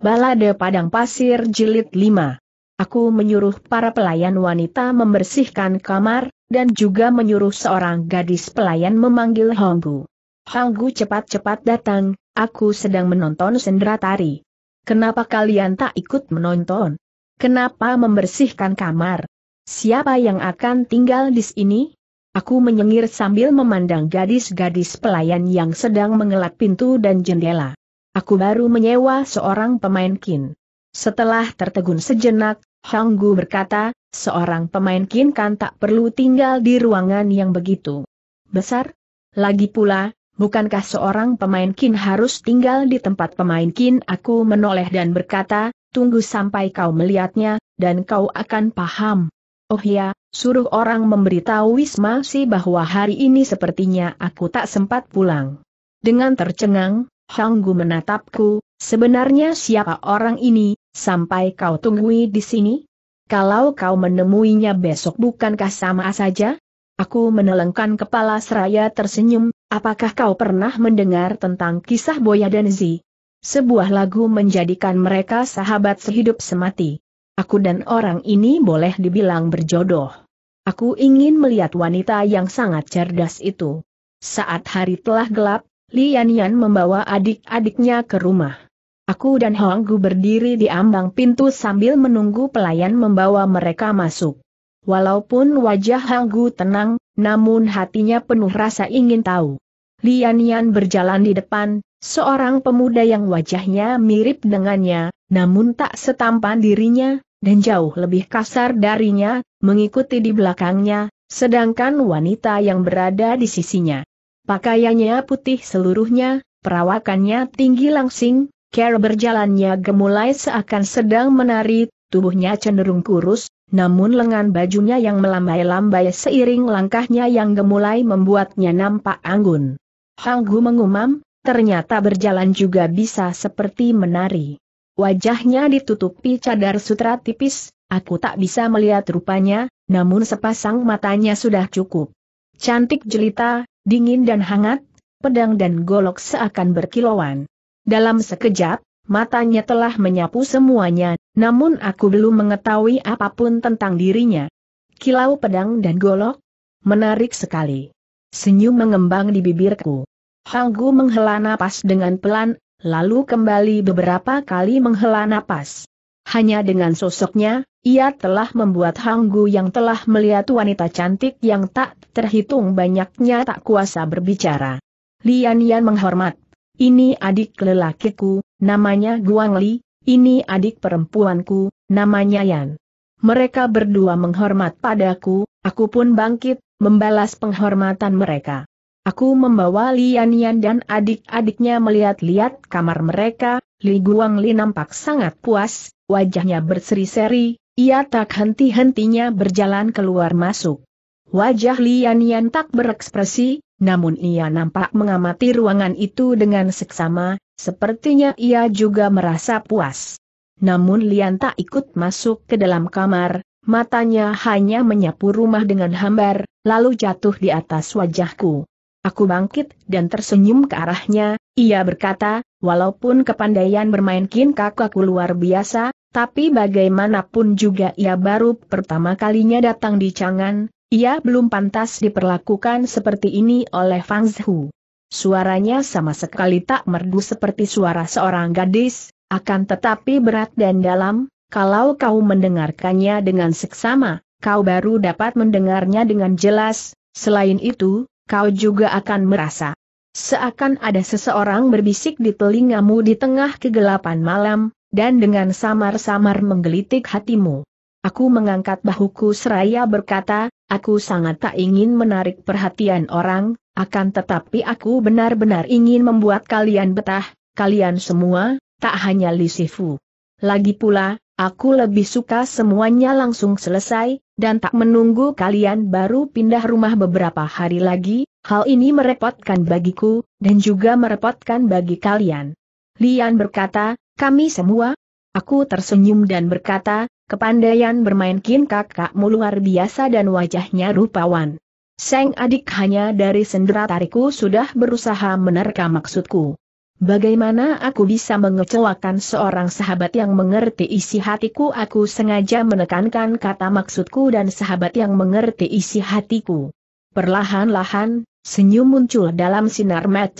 Balade Padang Pasir Jilid 5. Aku menyuruh para pelayan wanita membersihkan kamar, dan juga menyuruh seorang gadis pelayan memanggil Honggu. Honggu cepat-cepat datang, aku sedang menonton sendera tari. Kenapa kalian tak ikut menonton? Kenapa membersihkan kamar? Siapa yang akan tinggal di sini? Aku menyengir sambil memandang gadis-gadis pelayan yang sedang mengelap pintu dan jendela. Aku baru menyewa seorang pemain kin. Setelah tertegun sejenak, Hanggu berkata, seorang pemain kin kan tak perlu tinggal di ruangan yang begitu besar. Lagi pula, bukankah seorang pemain kin harus tinggal di tempat pemain kin? Aku menoleh dan berkata, tunggu sampai kau melihatnya, dan kau akan paham. Oh ya, suruh orang memberitahu Wisma sih bahwa hari ini sepertinya aku tak sempat pulang. Dengan tercengang, Hanggu menatapku, sebenarnya siapa orang ini, sampai kau tunggui di sini? Kalau kau menemuinya besok bukankah sama saja? Aku menelengkan kepala seraya tersenyum, apakah kau pernah mendengar tentang kisah Boya dan Zi? Sebuah lagu menjadikan mereka sahabat sehidup semati. Aku dan orang ini boleh dibilang berjodoh. Aku ingin melihat wanita yang sangat cerdas itu. Saat hari telah gelap, Li Yan membawa adik-adiknya ke rumah. Aku dan Hong Gu berdiri di ambang pintu sambil menunggu pelayan membawa mereka masuk. Walaupun wajah Hong Gu tenang, namun hatinya penuh rasa ingin tahu. Lian Yan berjalan di depan, seorang pemuda yang wajahnya mirip dengannya, namun tak setampan dirinya, dan jauh lebih kasar darinya, mengikuti di belakangnya, sedangkan wanita yang berada di sisinya Pakaiannya putih seluruhnya, perawakannya tinggi langsing, cara berjalannya gemulai seakan sedang menari, tubuhnya cenderung kurus, namun lengan bajunya yang melambai-lambai seiring langkahnya yang gemulai membuatnya nampak anggun. Hanggu mengumam, ternyata berjalan juga bisa seperti menari. Wajahnya ditutupi cadar sutra tipis, aku tak bisa melihat rupanya, namun sepasang matanya sudah cukup. Cantik jelita, dingin dan hangat, pedang dan golok seakan berkilauan. Dalam sekejap, matanya telah menyapu semuanya, namun aku belum mengetahui apapun tentang dirinya. Kilau pedang dan golok? Menarik sekali. Senyum mengembang di bibirku. Hanggu menghela napas dengan pelan, lalu kembali beberapa kali menghela napas. Hanya dengan sosoknya, ia telah membuat Hanggu yang telah melihat wanita cantik yang tak terhitung banyaknya tak kuasa berbicara. Lian Yan menghormat. Ini adik lelakiku, namanya Guangli. ini adik perempuanku, namanya Yan. Mereka berdua menghormat padaku, aku pun bangkit, membalas penghormatan mereka. Aku membawa Lian Yan dan adik-adiknya melihat-lihat kamar mereka, Li Guang Li nampak sangat puas, wajahnya berseri-seri, ia tak henti-hentinya berjalan keluar masuk. Wajah Lian Yan tak berekspresi, namun ia nampak mengamati ruangan itu dengan seksama, sepertinya ia juga merasa puas. Namun Lian tak ikut masuk ke dalam kamar, matanya hanya menyapu rumah dengan hambar, lalu jatuh di atas wajahku. Aku bangkit dan tersenyum ke arahnya, ia berkata, walaupun kepandaian bermain kinkaku luar biasa, tapi bagaimanapun juga ia baru pertama kalinya datang di Changan, ia belum pantas diperlakukan seperti ini oleh Fang Zhu. Suaranya sama sekali tak merdu seperti suara seorang gadis, akan tetapi berat dan dalam, kalau kau mendengarkannya dengan seksama, kau baru dapat mendengarnya dengan jelas, selain itu, kau juga akan merasa. Seakan ada seseorang berbisik di telingamu di tengah kegelapan malam, dan dengan samar-samar menggelitik hatimu. Aku mengangkat bahuku seraya berkata, aku sangat tak ingin menarik perhatian orang, akan tetapi aku benar-benar ingin membuat kalian betah, kalian semua, tak hanya Lisifu. Lagi pula, aku lebih suka semuanya langsung selesai, dan tak menunggu kalian baru pindah rumah beberapa hari lagi, hal ini merepotkan bagiku, dan juga merepotkan bagi kalian. Lian berkata, kami semua? Aku tersenyum dan berkata, kepandaian bermain kin kakakmu luar biasa dan wajahnya rupawan. Seng adik hanya dari sendera tariku sudah berusaha menerka maksudku. Bagaimana aku bisa mengecewakan seorang sahabat yang mengerti isi hatiku? Aku sengaja menekankan kata maksudku dan sahabat yang mengerti isi hatiku. Perlahan-lahan, senyum muncul dalam sinar mat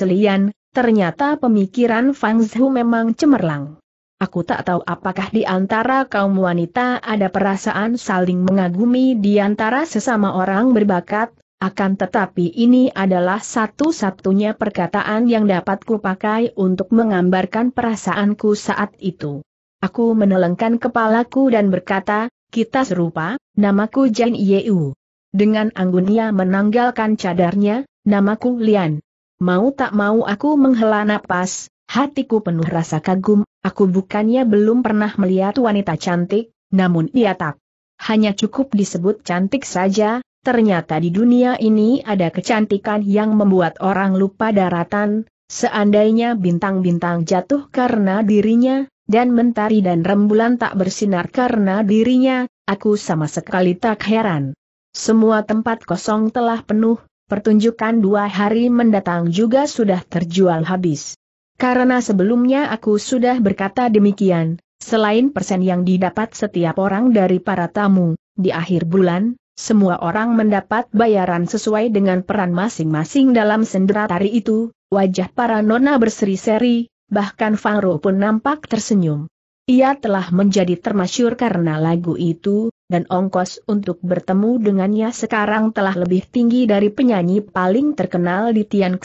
Ternyata pemikiran Fang Zhu memang cemerlang. Aku tak tahu apakah di antara kaum wanita ada perasaan saling mengagumi di antara sesama orang berbakat, akan tetapi ini adalah satu-satunya perkataan yang dapat kupakai untuk menggambarkan perasaanku saat itu. Aku menelengkan kepalaku dan berkata, kita serupa, namaku Jen Yeu. Dengan anggunnya menanggalkan cadarnya, namaku Lian. Mau tak mau aku menghela napas, hatiku penuh rasa kagum, aku bukannya belum pernah melihat wanita cantik, namun ia tak. Hanya cukup disebut cantik saja, ternyata di dunia ini ada kecantikan yang membuat orang lupa daratan, Seandainya bintang-bintang jatuh karena dirinya, dan mentari dan rembulan tak bersinar karena dirinya, aku sama sekali tak heran. Semua tempat kosong telah penuh, pertunjukan dua hari mendatang juga sudah terjual habis. Karena sebelumnya aku sudah berkata demikian, selain persen yang didapat setiap orang dari para tamu, di akhir bulan, semua orang mendapat bayaran sesuai dengan peran masing-masing dalam sendera tari itu, wajah para nona berseri-seri, bahkan Fangro pun nampak tersenyum. Ia telah menjadi termasyur karena lagu itu, dan ongkos untuk bertemu dengannya sekarang telah lebih tinggi dari penyanyi paling terkenal di Tian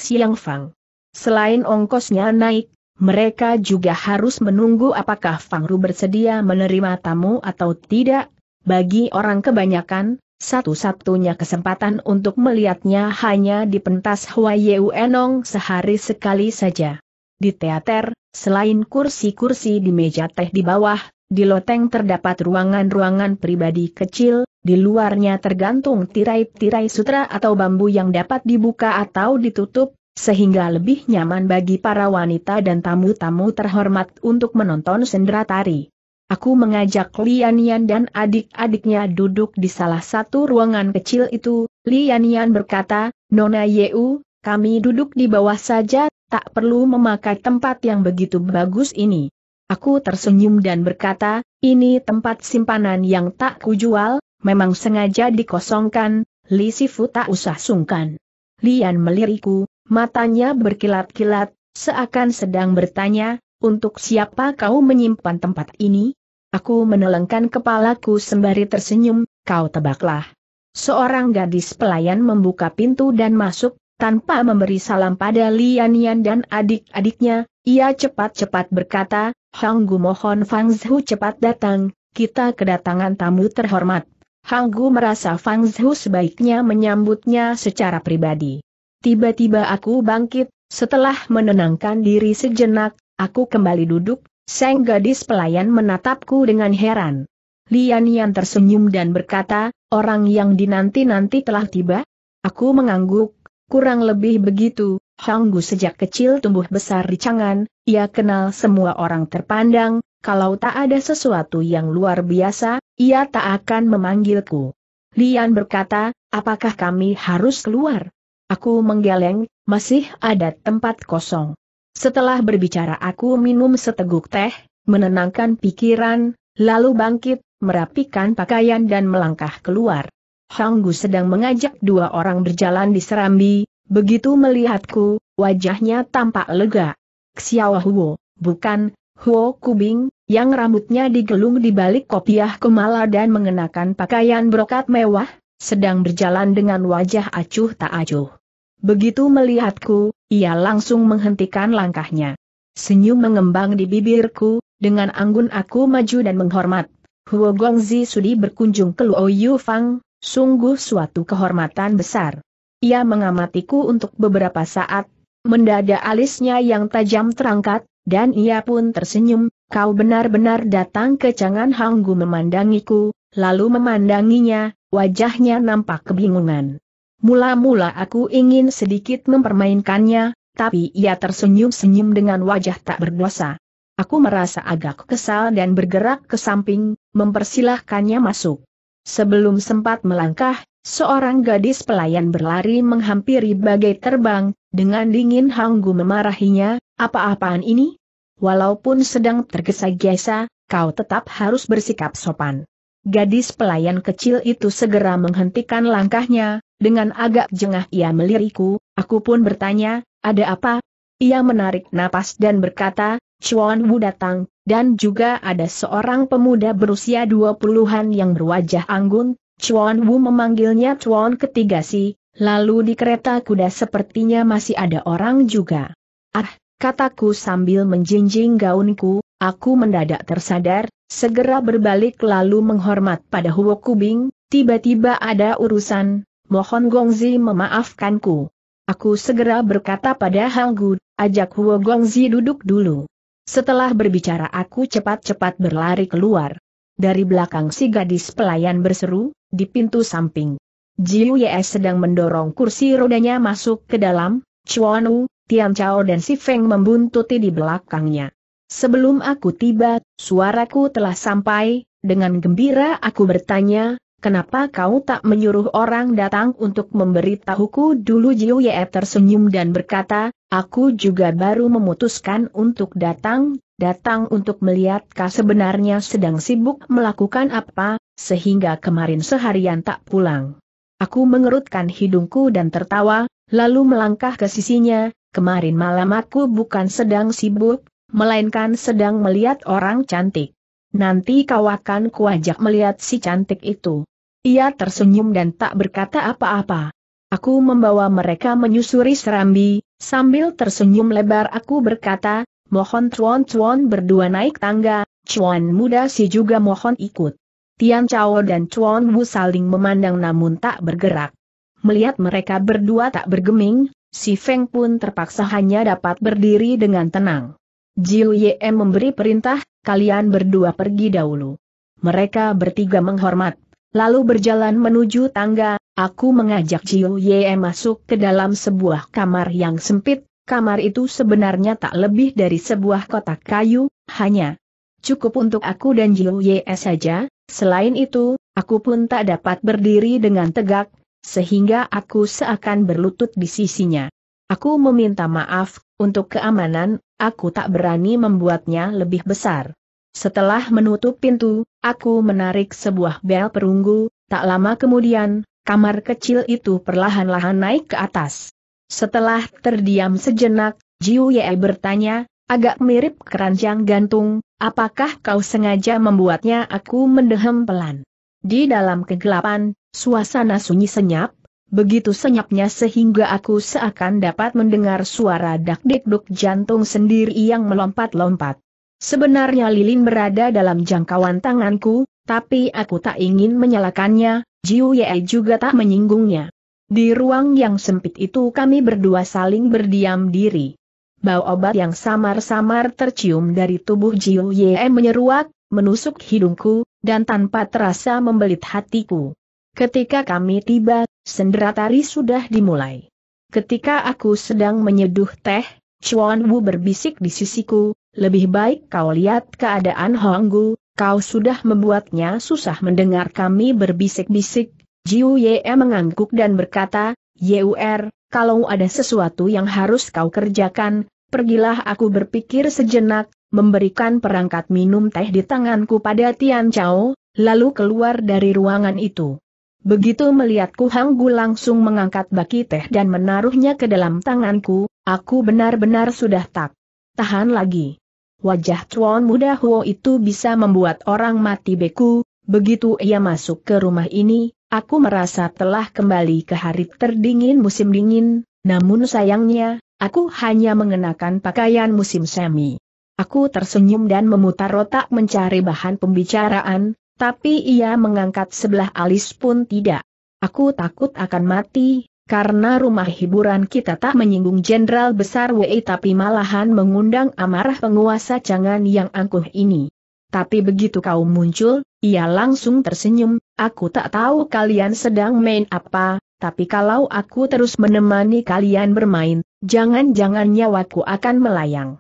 Selain ongkosnya naik, mereka juga harus menunggu apakah Fang Ru bersedia menerima tamu atau tidak. Bagi orang kebanyakan, satu-satunya kesempatan untuk melihatnya hanya di pentas Huaye Enong sehari sekali saja. Di teater, selain kursi-kursi di meja teh di bawah, di loteng terdapat ruangan-ruangan pribadi kecil, di luarnya tergantung tirai-tirai sutra atau bambu yang dapat dibuka atau ditutup, sehingga lebih nyaman bagi para wanita dan tamu-tamu terhormat untuk menonton sendera tari. Aku mengajak Lianian dan adik-adiknya duduk di salah satu ruangan kecil itu, Lianian berkata, Nona Yeu, kami duduk di bawah saja, tak perlu memakai tempat yang begitu bagus ini. Aku tersenyum dan berkata, ini tempat simpanan yang tak kujual, memang sengaja dikosongkan, Li Sifu tak usah sungkan. Lian meliriku, matanya berkilat-kilat, seakan sedang bertanya, untuk siapa kau menyimpan tempat ini? Aku menelengkan kepalaku sembari tersenyum, kau tebaklah. Seorang gadis pelayan membuka pintu dan masuk, tanpa memberi salam pada Lian Yan dan adik-adiknya, ia cepat-cepat berkata, Hanggu mohon Fang Zhu cepat datang, kita kedatangan tamu terhormat. Hanggu merasa Fang Zhu sebaiknya menyambutnya secara pribadi. Tiba-tiba aku bangkit, setelah menenangkan diri sejenak, aku kembali duduk, sang gadis pelayan menatapku dengan heran. Lian Yan tersenyum dan berkata, orang yang dinanti-nanti telah tiba? Aku mengangguk, kurang lebih begitu, Hanggu sejak kecil tumbuh besar di Cangan, ia kenal semua orang terpandang, kalau tak ada sesuatu yang luar biasa, ia tak akan memanggilku. Lian berkata, apakah kami harus keluar? Aku menggeleng, masih ada tempat kosong. Setelah berbicara aku minum seteguk teh, menenangkan pikiran, lalu bangkit, merapikan pakaian dan melangkah keluar. Hanggu sedang mengajak dua orang berjalan di serambi, Begitu melihatku, wajahnya tampak lega. Xiao Huo, bukan, Huo Kubing, yang rambutnya digelung di balik kopiah kemala dan mengenakan pakaian brokat mewah, sedang berjalan dengan wajah acuh tak acuh. Begitu melihatku, ia langsung menghentikan langkahnya. Senyum mengembang di bibirku, dengan anggun aku maju dan menghormat. Huo Gongzi sudi berkunjung ke Luo Fang, sungguh suatu kehormatan besar. Ia mengamatiku untuk beberapa saat, mendadak alisnya yang tajam terangkat, dan ia pun tersenyum, kau benar-benar datang ke Cangan Hanggu memandangiku, lalu memandanginya, wajahnya nampak kebingungan. Mula-mula aku ingin sedikit mempermainkannya, tapi ia tersenyum-senyum dengan wajah tak berdosa. Aku merasa agak kesal dan bergerak ke samping, mempersilahkannya masuk. Sebelum sempat melangkah, Seorang gadis pelayan berlari menghampiri bagai terbang, dengan dingin Hanggu memarahinya, apa-apaan ini? Walaupun sedang tergesa-gesa, kau tetap harus bersikap sopan. Gadis pelayan kecil itu segera menghentikan langkahnya, dengan agak jengah ia meliriku, aku pun bertanya, ada apa? Ia menarik napas dan berkata, Chuan Wu datang, dan juga ada seorang pemuda berusia dua puluhan yang berwajah anggun, Chuan Wu memanggilnya Chuan ketiga si, lalu di kereta kuda sepertinya masih ada orang juga. Ah, kataku sambil menjinjing gaunku, aku mendadak tersadar, segera berbalik lalu menghormat pada Huo Kubing, tiba-tiba ada urusan, mohon Gongzi memaafkanku. Aku segera berkata pada Hang Gu, ajak Huo Gongzi duduk dulu. Setelah berbicara aku cepat-cepat berlari keluar. Dari belakang si gadis pelayan berseru, di pintu samping. Jiu Ye sedang mendorong kursi rodanya masuk ke dalam, Chuan Wu, Tian Chao dan Si Feng membuntuti di belakangnya. Sebelum aku tiba, suaraku telah sampai, dengan gembira aku bertanya, kenapa kau tak menyuruh orang datang untuk memberitahuku dulu Jiu Ye tersenyum dan berkata, aku juga baru memutuskan untuk datang, datang untuk melihat kau sebenarnya sedang sibuk melakukan apa, sehingga kemarin seharian tak pulang. Aku mengerutkan hidungku dan tertawa, lalu melangkah ke sisinya, kemarin malam aku bukan sedang sibuk, melainkan sedang melihat orang cantik. Nanti kau akan kuajak melihat si cantik itu. Ia tersenyum dan tak berkata apa-apa. Aku membawa mereka menyusuri serambi, sambil tersenyum lebar aku berkata, mohon cuan-cuan berdua naik tangga, cuan muda si juga mohon ikut. Tian Chao dan Chuan Wu saling memandang namun tak bergerak. Melihat mereka berdua tak bergeming, si Feng pun terpaksa hanya dapat berdiri dengan tenang. Jiu Ye memberi perintah, kalian berdua pergi dahulu. Mereka bertiga menghormat, lalu berjalan menuju tangga, aku mengajak Jiu Ye masuk ke dalam sebuah kamar yang sempit, kamar itu sebenarnya tak lebih dari sebuah kotak kayu, hanya cukup untuk aku dan Jiu Ye saja, Selain itu, aku pun tak dapat berdiri dengan tegak, sehingga aku seakan berlutut di sisinya. Aku meminta maaf, untuk keamanan, aku tak berani membuatnya lebih besar. Setelah menutup pintu, aku menarik sebuah bel perunggu, tak lama kemudian, kamar kecil itu perlahan-lahan naik ke atas. Setelah terdiam sejenak, Jiu Ye bertanya, Agak mirip keranjang gantung, apakah kau sengaja membuatnya aku mendehem pelan? Di dalam kegelapan, suasana sunyi senyap, begitu senyapnya sehingga aku seakan dapat mendengar suara dak-dikduk jantung sendiri yang melompat-lompat. Sebenarnya lilin berada dalam jangkauan tanganku, tapi aku tak ingin menyalakannya, Jiu Ye juga tak menyinggungnya. Di ruang yang sempit itu kami berdua saling berdiam diri bau obat yang samar-samar tercium dari tubuh Jiu Ye menyeruak, menusuk hidungku, dan tanpa terasa membelit hatiku. Ketika kami tiba, senderatari sudah dimulai. Ketika aku sedang menyeduh teh, Chuan Wu berbisik di sisiku, lebih baik kau lihat keadaan Gu. kau sudah membuatnya susah mendengar kami berbisik-bisik. Jiu Ye mengangguk dan berkata, Yur, kalau ada sesuatu yang harus kau kerjakan, Pergilah aku berpikir sejenak, memberikan perangkat minum teh di tanganku pada Tian Chao, lalu keluar dari ruangan itu. Begitu melihatku Hanggu langsung mengangkat baki teh dan menaruhnya ke dalam tanganku, aku benar-benar sudah tak tahan lagi. Wajah Chuan muda Huo itu bisa membuat orang mati beku, begitu ia masuk ke rumah ini, aku merasa telah kembali ke hari terdingin musim dingin, namun sayangnya, Aku hanya mengenakan pakaian musim semi. Aku tersenyum dan memutar otak mencari bahan pembicaraan, tapi ia mengangkat sebelah alis pun tidak. Aku takut akan mati, karena rumah hiburan kita tak menyinggung Jenderal Besar Wei, tapi malahan mengundang amarah penguasa jangan yang angkuh ini. Tapi begitu kau muncul, ia langsung tersenyum, aku tak tahu kalian sedang main apa, tapi kalau aku terus menemani kalian bermain, Jangan-jangan nyawaku akan melayang.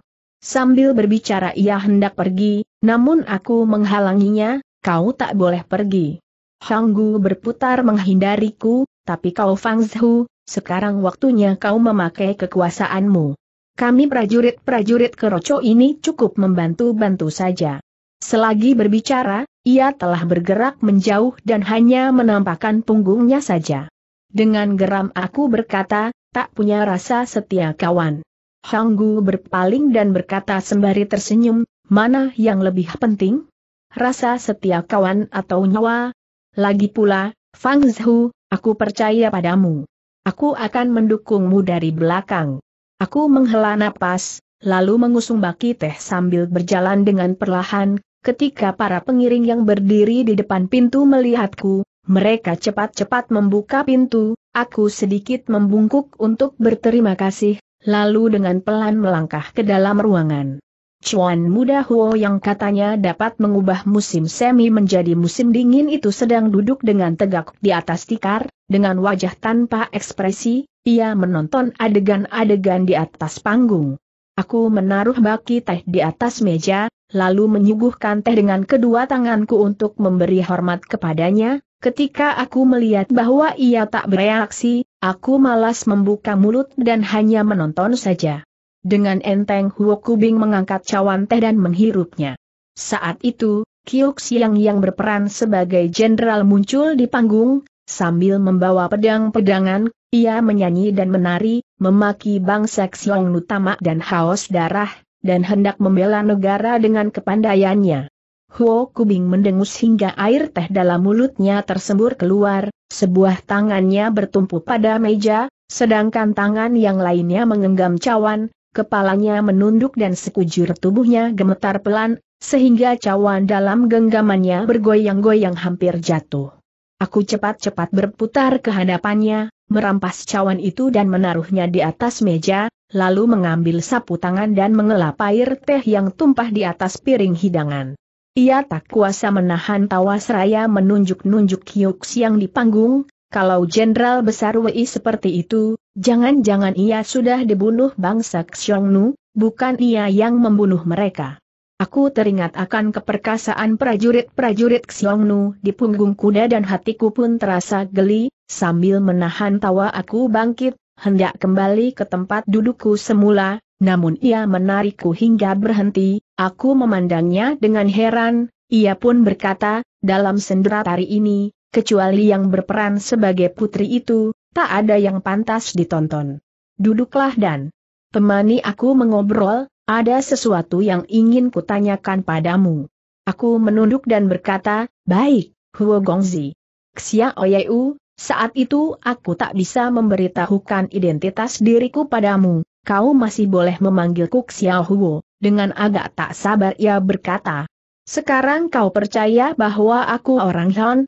Sambil berbicara ia hendak pergi, namun aku menghalanginya, kau tak boleh pergi. Hanggu berputar menghindariku, tapi kau Fangzhu, sekarang waktunya kau memakai kekuasaanmu. Kami prajurit-prajurit keroco ini cukup membantu-bantu saja. Selagi berbicara, ia telah bergerak menjauh dan hanya menampakkan punggungnya saja. Dengan geram aku berkata, tak punya rasa setia kawan. Hanggu berpaling dan berkata sembari tersenyum, mana yang lebih penting? Rasa setia kawan atau nyawa? Lagi pula, Fang Zhu, aku percaya padamu. Aku akan mendukungmu dari belakang. Aku menghela napas, lalu mengusung baki teh sambil berjalan dengan perlahan, ketika para pengiring yang berdiri di depan pintu melihatku, mereka cepat-cepat membuka pintu, Aku sedikit membungkuk untuk berterima kasih, lalu dengan pelan melangkah ke dalam ruangan. Cuan muda Huo yang katanya dapat mengubah musim semi menjadi musim dingin itu sedang duduk dengan tegak di atas tikar, dengan wajah tanpa ekspresi, ia menonton adegan-adegan di atas panggung. Aku menaruh baki teh di atas meja, lalu menyuguhkan teh dengan kedua tanganku untuk memberi hormat kepadanya, Ketika aku melihat bahwa ia tak bereaksi, aku malas membuka mulut dan hanya menonton saja. Dengan enteng Huo Kubing mengangkat cawan teh dan menghirupnya. Saat itu, Kiuk Siang yang berperan sebagai jenderal muncul di panggung, sambil membawa pedang-pedangan, ia menyanyi dan menari, memaki bangsa Xiong Nutama dan haus darah, dan hendak membela negara dengan kepandaiannya. Huo Kubing mendengus hingga air teh dalam mulutnya tersembur keluar, sebuah tangannya bertumpu pada meja, sedangkan tangan yang lainnya mengenggam cawan, kepalanya menunduk dan sekujur tubuhnya gemetar pelan, sehingga cawan dalam genggamannya bergoyang-goyang hampir jatuh. Aku cepat-cepat berputar ke hadapannya, merampas cawan itu dan menaruhnya di atas meja, lalu mengambil sapu tangan dan mengelap air teh yang tumpah di atas piring hidangan. Ia tak kuasa menahan tawa seraya menunjuk-nunjuk Hyuk yang di panggung, kalau Jenderal Besar Wei seperti itu, jangan-jangan ia sudah dibunuh bangsa Xiongnu, bukan ia yang membunuh mereka. Aku teringat akan keperkasaan prajurit-prajurit Xiongnu di punggung kuda dan hatiku pun terasa geli, sambil menahan tawa aku bangkit, hendak kembali ke tempat dudukku semula, namun ia menarikku hingga berhenti, aku memandangnya dengan heran, ia pun berkata, dalam sendera tari ini, kecuali yang berperan sebagai putri itu, tak ada yang pantas ditonton. Duduklah dan temani aku mengobrol, ada sesuatu yang ingin kutanyakan padamu. Aku menunduk dan berkata, baik, Huo Gongzi. Xia Oyeu, saat itu aku tak bisa memberitahukan identitas diriku padamu, kau masih boleh memanggilku Xiao Huo, dengan agak tak sabar ia berkata. Sekarang kau percaya bahwa aku orang Han?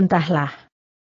Entahlah.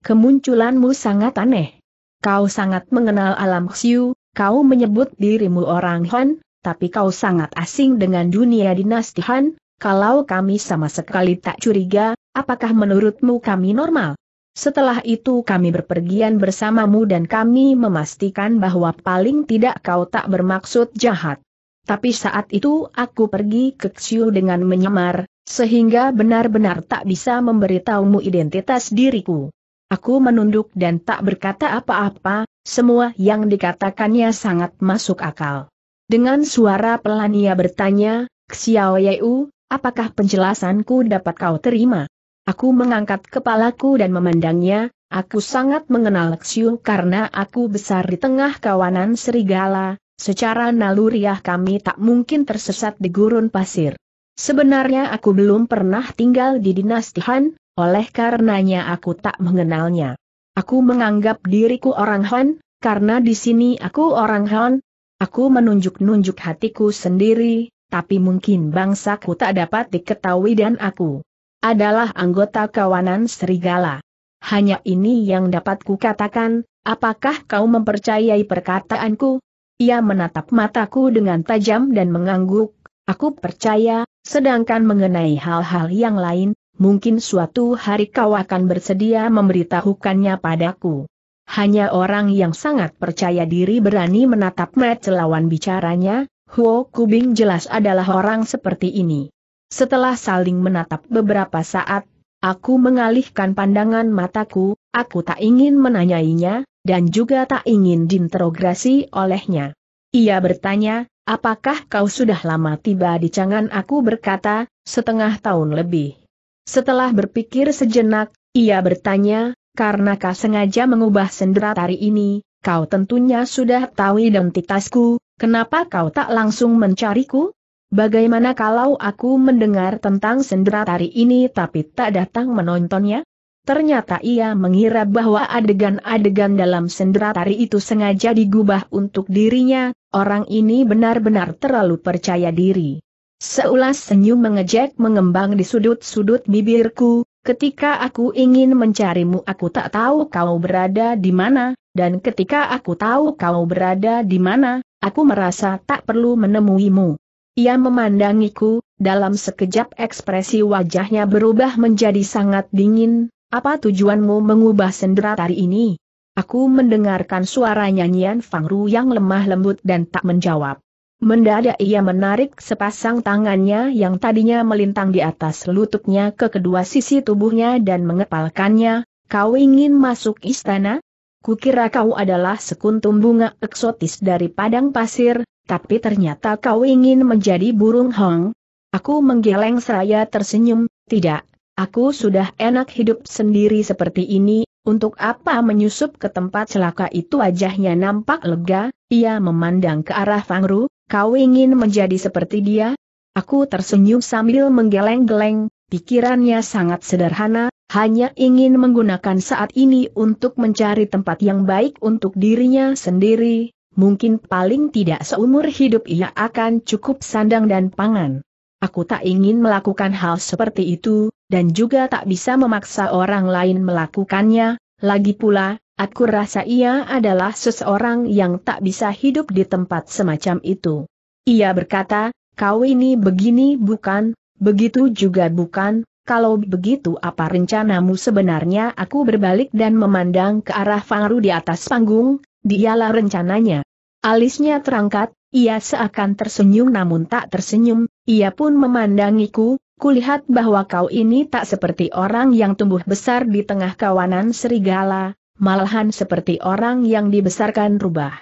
Kemunculanmu sangat aneh. Kau sangat mengenal alam Xiu, kau menyebut dirimu orang Han, tapi kau sangat asing dengan dunia dinasti Han, kalau kami sama sekali tak curiga, apakah menurutmu kami normal? Setelah itu kami berpergian bersamamu dan kami memastikan bahwa paling tidak kau tak bermaksud jahat. Tapi saat itu aku pergi ke Xiu dengan menyamar, sehingga benar-benar tak bisa memberitahumu identitas diriku. Aku menunduk dan tak berkata apa-apa, semua yang dikatakannya sangat masuk akal. Dengan suara pelan ia bertanya, Xiao Yeu, apakah penjelasanku dapat kau terima? Aku mengangkat kepalaku dan memandangnya, aku sangat mengenal Xiu karena aku besar di tengah kawanan serigala, secara naluriah kami tak mungkin tersesat di gurun pasir. Sebenarnya aku belum pernah tinggal di dinasti Han, oleh karenanya aku tak mengenalnya. Aku menganggap diriku orang Han, karena di sini aku orang Han. Aku menunjuk-nunjuk hatiku sendiri, tapi mungkin bangsaku tak dapat diketahui dan aku adalah anggota kawanan serigala. Hanya ini yang dapat kukatakan, apakah kau mempercayai perkataanku? Ia menatap mataku dengan tajam dan mengangguk, aku percaya, sedangkan mengenai hal-hal yang lain, mungkin suatu hari kau akan bersedia memberitahukannya padaku. Hanya orang yang sangat percaya diri berani menatap mat lawan bicaranya, Huo Kubing jelas adalah orang seperti ini. Setelah saling menatap beberapa saat, aku mengalihkan pandangan mataku, aku tak ingin menanyainya, dan juga tak ingin diinterogasi olehnya. Ia bertanya, apakah kau sudah lama tiba di Cangan aku berkata, setengah tahun lebih. Setelah berpikir sejenak, ia bertanya, karena kau sengaja mengubah sendera tari ini, kau tentunya sudah tahu identitasku, kenapa kau tak langsung mencariku? Bagaimana kalau aku mendengar tentang sendera tari ini tapi tak datang menontonnya? Ternyata ia mengira bahwa adegan-adegan dalam sendera tari itu sengaja digubah untuk dirinya, orang ini benar-benar terlalu percaya diri. Seulas senyum mengejek mengembang di sudut-sudut bibirku, ketika aku ingin mencarimu aku tak tahu kau berada di mana, dan ketika aku tahu kau berada di mana, aku merasa tak perlu menemuimu. Ia memandangiku, dalam sekejap ekspresi wajahnya berubah menjadi sangat dingin, apa tujuanmu mengubah sendera tari ini? Aku mendengarkan suara nyanyian Fang Ru yang lemah lembut dan tak menjawab. Mendadak ia menarik sepasang tangannya yang tadinya melintang di atas lututnya ke kedua sisi tubuhnya dan mengepalkannya, kau ingin masuk istana? Kukira kau adalah sekuntum bunga eksotis dari padang pasir, tapi ternyata kau ingin menjadi burung hong? Aku menggeleng seraya tersenyum, tidak, aku sudah enak hidup sendiri seperti ini, untuk apa menyusup ke tempat celaka itu wajahnya nampak lega, ia memandang ke arah Fangru, kau ingin menjadi seperti dia? Aku tersenyum sambil menggeleng-geleng, pikirannya sangat sederhana, hanya ingin menggunakan saat ini untuk mencari tempat yang baik untuk dirinya sendiri, mungkin paling tidak seumur hidup ia akan cukup sandang dan pangan. Aku tak ingin melakukan hal seperti itu, dan juga tak bisa memaksa orang lain melakukannya, lagi pula, aku rasa ia adalah seseorang yang tak bisa hidup di tempat semacam itu. Ia berkata, kau ini begini bukan, begitu juga bukan, kalau begitu apa rencanamu sebenarnya aku berbalik dan memandang ke arah Fangru di atas panggung, Dialah rencananya. Alisnya terangkat, ia seakan tersenyum namun tak tersenyum, ia pun memandangiku, kulihat bahwa kau ini tak seperti orang yang tumbuh besar di tengah kawanan serigala, malahan seperti orang yang dibesarkan rubah.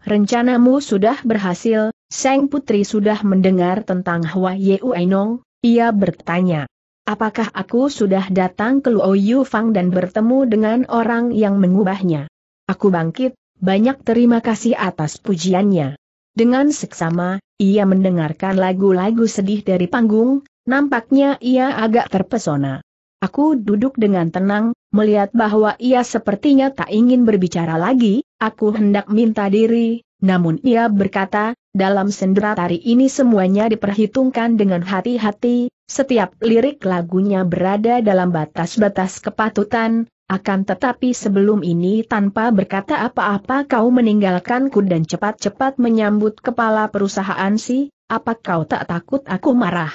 Rencanamu sudah berhasil, Seng Putri sudah mendengar tentang Hua Ye Uenong, ia bertanya. Apakah aku sudah datang ke Luo Fang dan bertemu dengan orang yang mengubahnya? Aku bangkit, banyak terima kasih atas pujiannya. Dengan seksama, ia mendengarkan lagu-lagu sedih dari panggung, nampaknya ia agak terpesona. Aku duduk dengan tenang, melihat bahwa ia sepertinya tak ingin berbicara lagi, aku hendak minta diri, namun ia berkata, dalam sendera tari ini semuanya diperhitungkan dengan hati-hati, setiap lirik lagunya berada dalam batas-batas kepatutan, akan tetapi sebelum ini tanpa berkata apa-apa kau meninggalkanku dan cepat-cepat menyambut kepala perusahaan si, apa kau tak takut aku marah?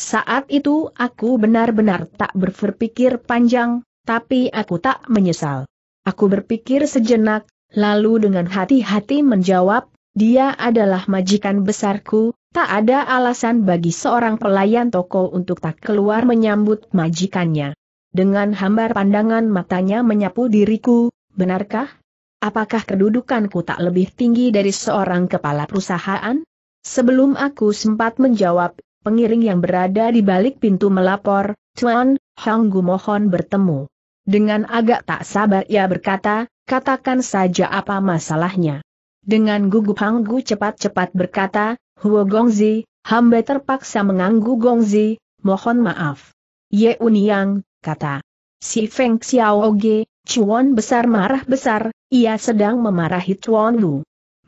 Saat itu aku benar-benar tak berpikir panjang, tapi aku tak menyesal. Aku berpikir sejenak, lalu dengan hati-hati menjawab, dia adalah majikan besarku, tak ada alasan bagi seorang pelayan toko untuk tak keluar menyambut majikannya. Dengan hambar pandangan matanya menyapu diriku, benarkah? Apakah kedudukanku tak lebih tinggi dari seorang kepala perusahaan? Sebelum aku sempat menjawab, pengiring yang berada di balik pintu melapor, Tuan, Hanggu mohon bertemu. Dengan agak tak sabar ia berkata, katakan saja apa masalahnya. Dengan gugup Hanggu cepat-cepat berkata, Huo Gongzi, hamba terpaksa menganggu Gongzi, mohon maaf. Ye Uniang, kata si Feng Xiaoge, Chuan besar marah besar, ia sedang memarahi Chuan Lu.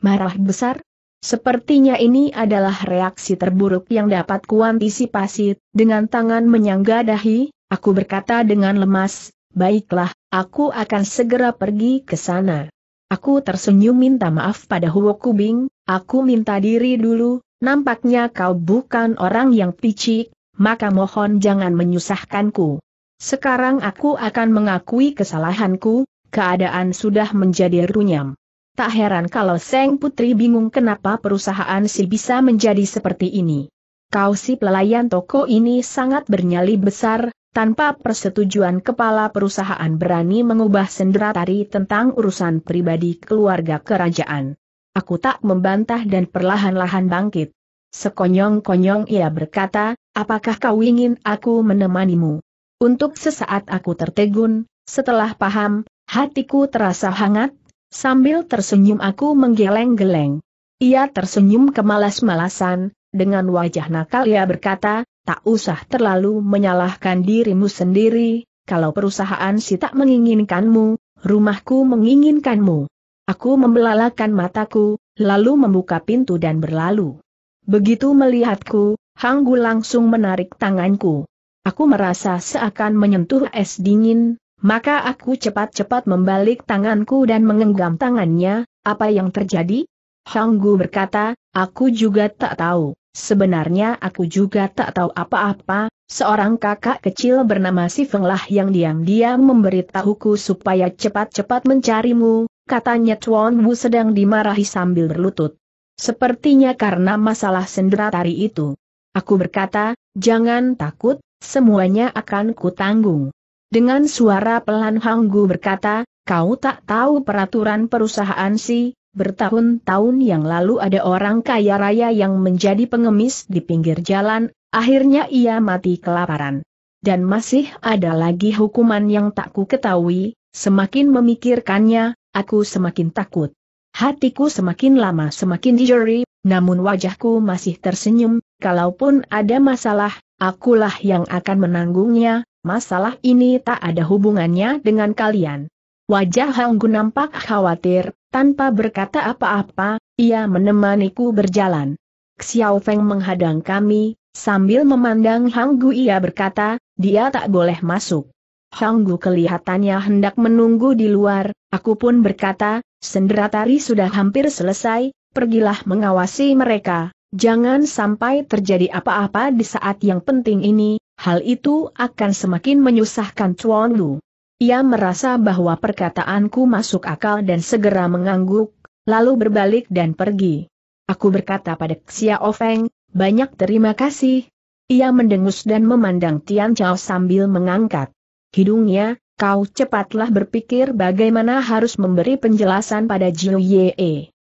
Marah besar? Sepertinya ini adalah reaksi terburuk yang dapat kuantisipasi, dengan tangan menyangga dahi, aku berkata dengan lemas, baiklah, aku akan segera pergi ke sana. Aku tersenyum minta maaf pada Huo Kubing, aku minta diri dulu, nampaknya kau bukan orang yang picik, maka mohon jangan menyusahkanku. Sekarang aku akan mengakui kesalahanku, keadaan sudah menjadi runyam. Tak heran kalau Seng Putri bingung kenapa perusahaan si bisa menjadi seperti ini. Kau si pelayan toko ini sangat bernyali besar, tanpa persetujuan kepala perusahaan berani mengubah sendera tari tentang urusan pribadi keluarga kerajaan. Aku tak membantah dan perlahan-lahan bangkit. Sekonyong-konyong ia berkata, apakah kau ingin aku menemanimu? Untuk sesaat aku tertegun, setelah paham, hatiku terasa hangat, sambil tersenyum aku menggeleng-geleng. Ia tersenyum kemalas-malasan, dengan wajah nakal ia berkata, tak usah terlalu menyalahkan dirimu sendiri, kalau perusahaan si tak menginginkanmu, rumahku menginginkanmu. Aku membelalakan mataku, lalu membuka pintu dan berlalu. Begitu melihatku, Hanggu langsung menarik tanganku aku merasa seakan menyentuh es dingin, maka aku cepat-cepat membalik tanganku dan mengenggam tangannya, apa yang terjadi? Hanggu berkata, aku juga tak tahu, sebenarnya aku juga tak tahu apa-apa, seorang kakak kecil bernama Si Feng yang diam-diam memberitahuku supaya cepat-cepat mencarimu, katanya Chuan Wu sedang dimarahi sambil berlutut. Sepertinya karena masalah sendera tari itu. Aku berkata, jangan takut, Semuanya akan kutanggung. Dengan suara pelan hanggu berkata, kau tak tahu peraturan perusahaan si, bertahun-tahun yang lalu ada orang kaya raya yang menjadi pengemis di pinggir jalan, akhirnya ia mati kelaparan. Dan masih ada lagi hukuman yang tak ku ketahui, semakin memikirkannya, aku semakin takut. Hatiku semakin lama semakin dijeri, namun wajahku masih tersenyum, kalaupun ada masalah, akulah yang akan menanggungnya, masalah ini tak ada hubungannya dengan kalian. Wajah Hanggu nampak khawatir, tanpa berkata apa-apa, ia menemaniku berjalan. Xiao Feng menghadang kami, sambil memandang Hanggu ia berkata, dia tak boleh masuk. Hanggu kelihatannya hendak menunggu di luar, aku pun berkata, senderatari sudah hampir selesai, pergilah mengawasi mereka. Jangan sampai terjadi apa-apa di saat yang penting ini, hal itu akan semakin menyusahkan Chuan Lu. Ia merasa bahwa perkataanku masuk akal dan segera mengangguk, lalu berbalik dan pergi. Aku berkata pada Xiao Feng, banyak terima kasih. Ia mendengus dan memandang Tian Chao sambil mengangkat hidungnya, kau cepatlah berpikir bagaimana harus memberi penjelasan pada Jiu Ye.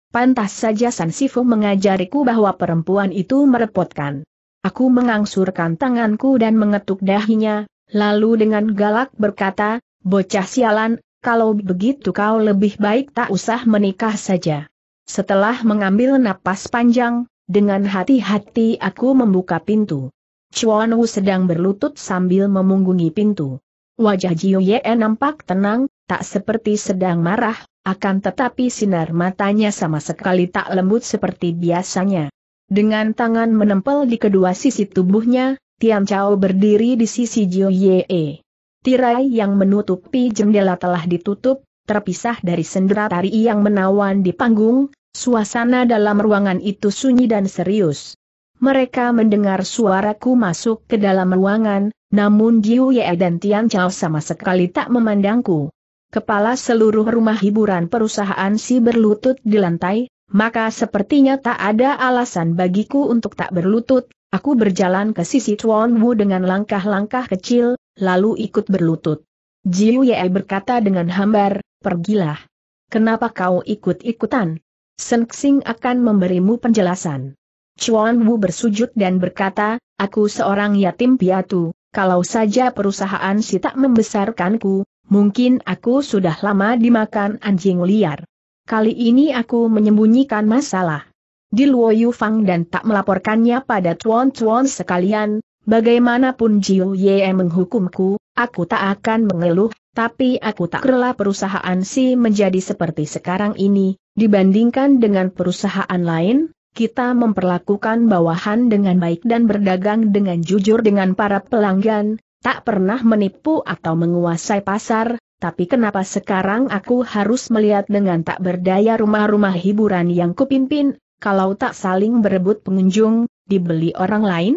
Pantas saja San Sifu mengajariku bahwa perempuan itu merepotkan. Aku mengangsurkan tanganku dan mengetuk dahinya, lalu dengan galak berkata, bocah sialan, kalau begitu kau lebih baik tak usah menikah saja. Setelah mengambil napas panjang, dengan hati-hati aku membuka pintu. Chuan Wu sedang berlutut sambil memunggungi pintu. Wajah Jiu Ye nampak tenang, tak seperti sedang marah, akan tetapi sinar matanya sama sekali tak lembut seperti biasanya. Dengan tangan menempel di kedua sisi tubuhnya, Tian Chao berdiri di sisi Jiu Ye. Tirai yang menutupi jendela telah ditutup, terpisah dari sendera tari yang menawan di panggung, suasana dalam ruangan itu sunyi dan serius. Mereka mendengar suaraku masuk ke dalam ruangan, namun Jiu Ye dan Tian Chao sama sekali tak memandangku. Kepala seluruh rumah hiburan perusahaan si berlutut di lantai, maka sepertinya tak ada alasan bagiku untuk tak berlutut, Aku berjalan ke sisi Chuan Wu dengan langkah-langkah kecil, lalu ikut berlutut. Jiu Ye berkata dengan hambar, pergilah. Kenapa kau ikut-ikutan? Sen akan memberimu penjelasan. Chuan Wu bersujud dan berkata, aku seorang yatim piatu, kalau saja perusahaan si tak membesarkanku, mungkin aku sudah lama dimakan anjing liar. Kali ini aku menyembunyikan masalah. Di Luo Yufang dan tak melaporkannya pada tuan-tuan sekalian, bagaimanapun Jiu Ye menghukumku, aku tak akan mengeluh, tapi aku tak rela perusahaan si menjadi seperti sekarang ini, dibandingkan dengan perusahaan lain, kita memperlakukan bawahan dengan baik dan berdagang dengan jujur dengan para pelanggan, tak pernah menipu atau menguasai pasar, tapi kenapa sekarang aku harus melihat dengan tak berdaya rumah-rumah hiburan yang kupimpin, kalau tak saling berebut pengunjung, dibeli orang lain?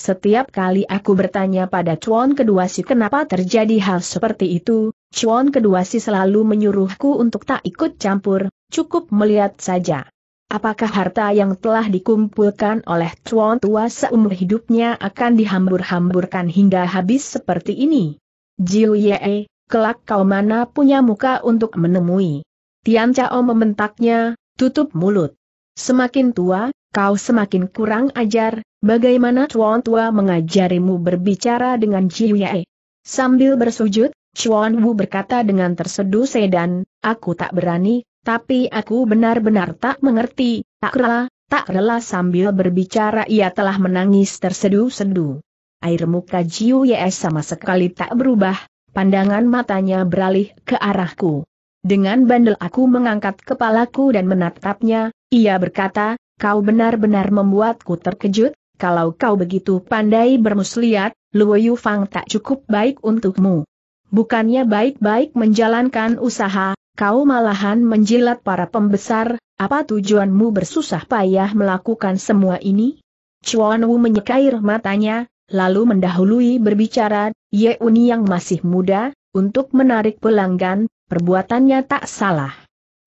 Setiap kali aku bertanya pada Chuan kedua si kenapa terjadi hal seperti itu, Chuan kedua si selalu menyuruhku untuk tak ikut campur, cukup melihat saja. Apakah harta yang telah dikumpulkan oleh Chuan Tua seumur hidupnya akan dihambur-hamburkan hingga habis seperti ini? Jiu Ye, kelak kau mana punya muka untuk menemui? Tian Chao membentaknya, tutup mulut. Semakin tua, kau semakin kurang ajar, bagaimana Chuan Tua mengajarimu berbicara dengan Jiu Ye? Sambil bersujud, Chuan Wu berkata dengan terseduh sedan, aku tak berani, tapi aku benar-benar tak mengerti, tak rela, tak rela sambil berbicara ia telah menangis tersedu-sedu. Air muka Jiu Yes sama sekali tak berubah, pandangan matanya beralih ke arahku. Dengan bandel aku mengangkat kepalaku dan menatapnya, ia berkata, kau benar-benar membuatku terkejut, kalau kau begitu pandai bermusliat, Luo Yu Fang tak cukup baik untukmu. Bukannya baik-baik menjalankan usaha, kau malahan menjilat para pembesar, apa tujuanmu bersusah payah melakukan semua ini? Chuan Wu menyekair matanya, lalu mendahului berbicara, Ye Uni yang masih muda, untuk menarik pelanggan, perbuatannya tak salah.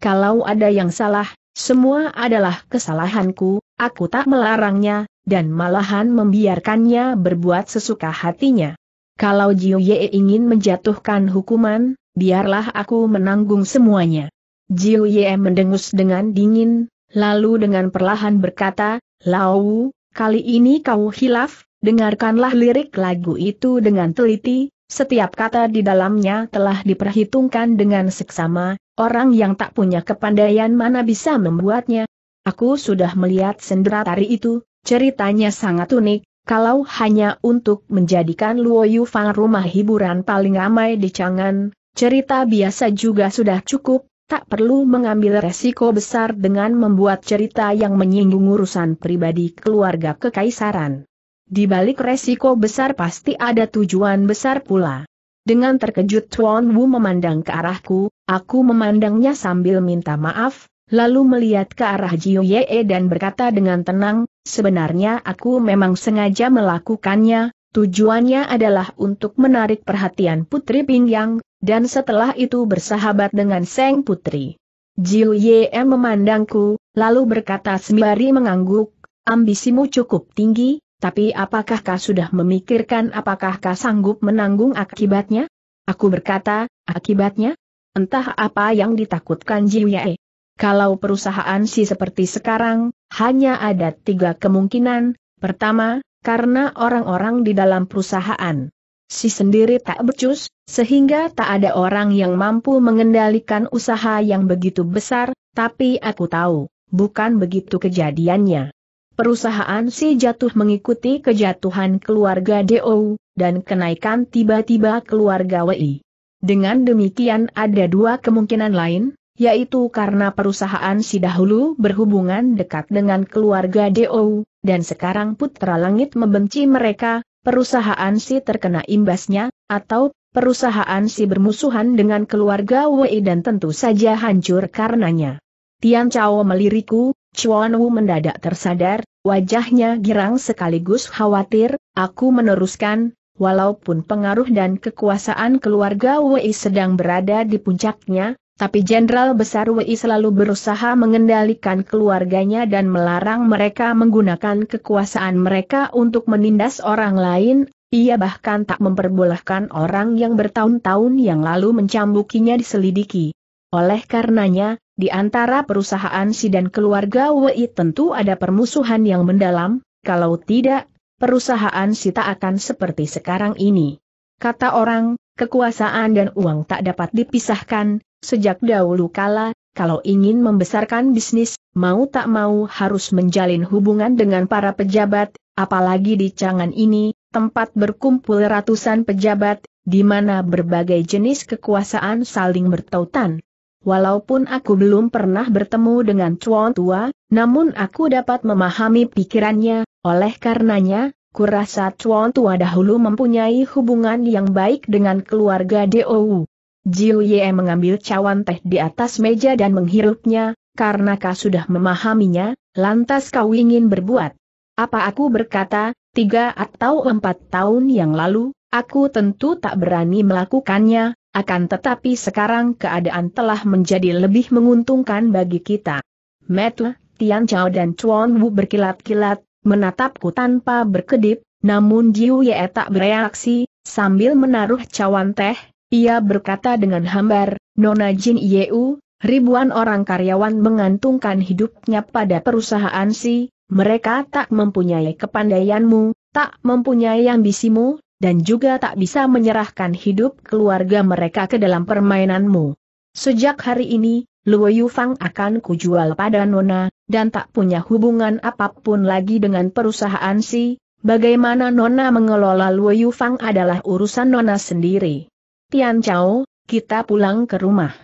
Kalau ada yang salah, semua adalah kesalahanku, aku tak melarangnya, dan malahan membiarkannya berbuat sesuka hatinya. Kalau Jiu Ye ingin menjatuhkan hukuman, biarlah aku menanggung semuanya. Jiu Ye mendengus dengan dingin, lalu dengan perlahan berkata, Lau, kali ini kau hilaf, dengarkanlah lirik lagu itu dengan teliti, setiap kata di dalamnya telah diperhitungkan dengan seksama, orang yang tak punya kepandaian mana bisa membuatnya. Aku sudah melihat sendera tari itu, ceritanya sangat unik, kalau hanya untuk menjadikan Luoyu Fang rumah hiburan paling ramai di Changan, Cerita biasa juga sudah cukup, tak perlu mengambil resiko besar dengan membuat cerita yang menyinggung urusan pribadi keluarga kekaisaran. Di balik resiko besar pasti ada tujuan besar pula. Dengan terkejut Tuan Wu memandang ke arahku, aku memandangnya sambil minta maaf, lalu melihat ke arah Jiu Ye dan berkata dengan tenang, sebenarnya aku memang sengaja melakukannya, Tujuannya adalah untuk menarik perhatian Putri Yang, dan setelah itu bersahabat dengan Seng Putri. Jiu Ye memandangku, lalu berkata sembari mengangguk, ambisimu cukup tinggi, tapi apakah kau sudah memikirkan apakah kau sanggup menanggung akibatnya? Aku berkata, akibatnya? Entah apa yang ditakutkan Jiu Ye. Kalau perusahaan si seperti sekarang, hanya ada tiga kemungkinan, pertama, karena orang-orang di dalam perusahaan. Si sendiri tak becus, sehingga tak ada orang yang mampu mengendalikan usaha yang begitu besar, tapi aku tahu, bukan begitu kejadiannya. Perusahaan si jatuh mengikuti kejatuhan keluarga DO, dan kenaikan tiba-tiba keluarga Wei. Dengan demikian ada dua kemungkinan lain, yaitu karena perusahaan si dahulu berhubungan dekat dengan keluarga DO, dan sekarang Putra Langit membenci mereka, perusahaan si terkena imbasnya, atau perusahaan si bermusuhan dengan keluarga Wei dan tentu saja hancur karenanya. Tian Chao meliriku, Chuan Wu mendadak tersadar, wajahnya girang sekaligus khawatir, aku meneruskan, walaupun pengaruh dan kekuasaan keluarga Wei sedang berada di puncaknya, tapi Jenderal Besar Wei selalu berusaha mengendalikan keluarganya dan melarang mereka menggunakan kekuasaan mereka untuk menindas orang lain, ia bahkan tak memperbolehkan orang yang bertahun-tahun yang lalu mencambukinya diselidiki. Oleh karenanya, di antara perusahaan si dan keluarga Wei tentu ada permusuhan yang mendalam, kalau tidak, perusahaan si tak akan seperti sekarang ini. Kata orang, kekuasaan dan uang tak dapat dipisahkan, Sejak dahulu kala, kalau ingin membesarkan bisnis, mau tak mau harus menjalin hubungan dengan para pejabat, apalagi di Cangan ini, tempat berkumpul ratusan pejabat, di mana berbagai jenis kekuasaan saling bertautan. Walaupun aku belum pernah bertemu dengan Chuan Tua, namun aku dapat memahami pikirannya, oleh karenanya, kurasa Chuan Tua dahulu mempunyai hubungan yang baik dengan keluarga DOU. Jiu Ye mengambil cawan teh di atas meja dan menghirupnya, karena kau sudah memahaminya, lantas kau ingin berbuat. Apa aku berkata, tiga atau empat tahun yang lalu, aku tentu tak berani melakukannya, akan tetapi sekarang keadaan telah menjadi lebih menguntungkan bagi kita. Metu, Tian Chao dan Chuan Wu berkilat-kilat, menatapku tanpa berkedip, namun Jiu Ye tak bereaksi, sambil menaruh cawan teh, ia berkata dengan hambar, Nona Jin Yeu, ribuan orang karyawan mengantungkan hidupnya pada perusahaan si, mereka tak mempunyai kepandaianmu, tak mempunyai ambisimu, dan juga tak bisa menyerahkan hidup keluarga mereka ke dalam permainanmu. Sejak hari ini, Luo Yufang akan kujual pada Nona, dan tak punya hubungan apapun lagi dengan perusahaan si, bagaimana Nona mengelola Luo Yufang adalah urusan Nona sendiri. Tian Chao, kita pulang ke rumah.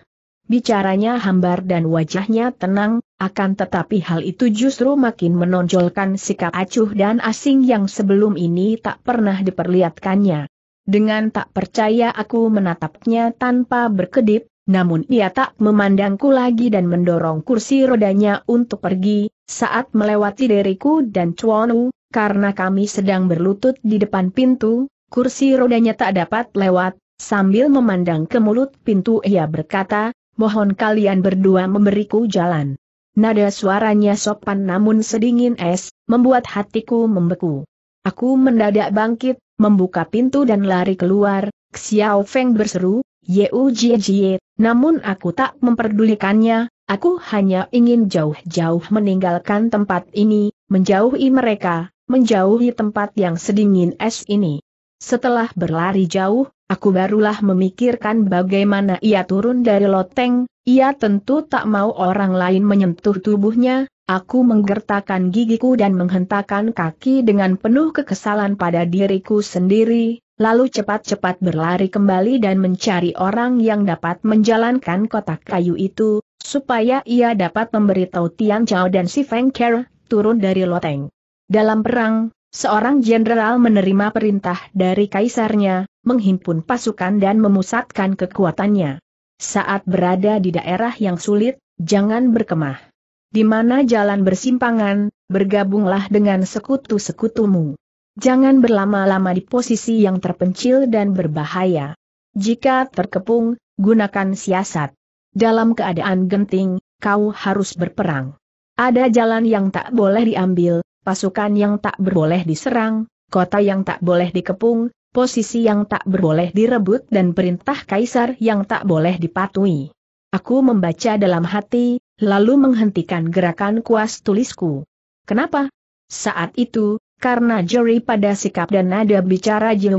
Bicaranya hambar dan wajahnya tenang, akan tetapi hal itu justru makin menonjolkan sikap acuh dan asing yang sebelum ini tak pernah diperlihatkannya. Dengan tak percaya aku menatapnya tanpa berkedip, namun ia tak memandangku lagi dan mendorong kursi rodanya untuk pergi, saat melewati deriku dan Chuanu, karena kami sedang berlutut di depan pintu, kursi rodanya tak dapat lewat, Sambil memandang ke mulut pintu ia berkata, mohon kalian berdua memberiku jalan. Nada suaranya sopan namun sedingin es, membuat hatiku membeku. Aku mendadak bangkit, membuka pintu dan lari keluar, Xiao Feng berseru, Yeu Jie Jie, namun aku tak memperdulikannya, Aku hanya ingin jauh-jauh meninggalkan tempat ini, menjauhi mereka, menjauhi tempat yang sedingin es ini. Setelah berlari jauh, Aku barulah memikirkan bagaimana ia turun dari loteng, ia tentu tak mau orang lain menyentuh tubuhnya, aku menggertakkan gigiku dan menghentakkan kaki dengan penuh kekesalan pada diriku sendiri, lalu cepat-cepat berlari kembali dan mencari orang yang dapat menjalankan kotak kayu itu, supaya ia dapat memberitahu Tian Chao dan si Feng Ker, turun dari loteng. Dalam perang, Seorang jenderal menerima perintah dari kaisarnya, menghimpun pasukan dan memusatkan kekuatannya. Saat berada di daerah yang sulit, jangan berkemah. Di mana jalan bersimpangan, bergabunglah dengan sekutu-sekutumu. Jangan berlama-lama di posisi yang terpencil dan berbahaya. Jika terkepung, gunakan siasat. Dalam keadaan genting, kau harus berperang. Ada jalan yang tak boleh diambil, pasukan yang tak berboleh diserang, kota yang tak boleh dikepung, posisi yang tak berboleh direbut dan perintah kaisar yang tak boleh dipatuhi. Aku membaca dalam hati, lalu menghentikan gerakan kuas tulisku. Kenapa? Saat itu, karena jeri pada sikap dan nada bicara Jiu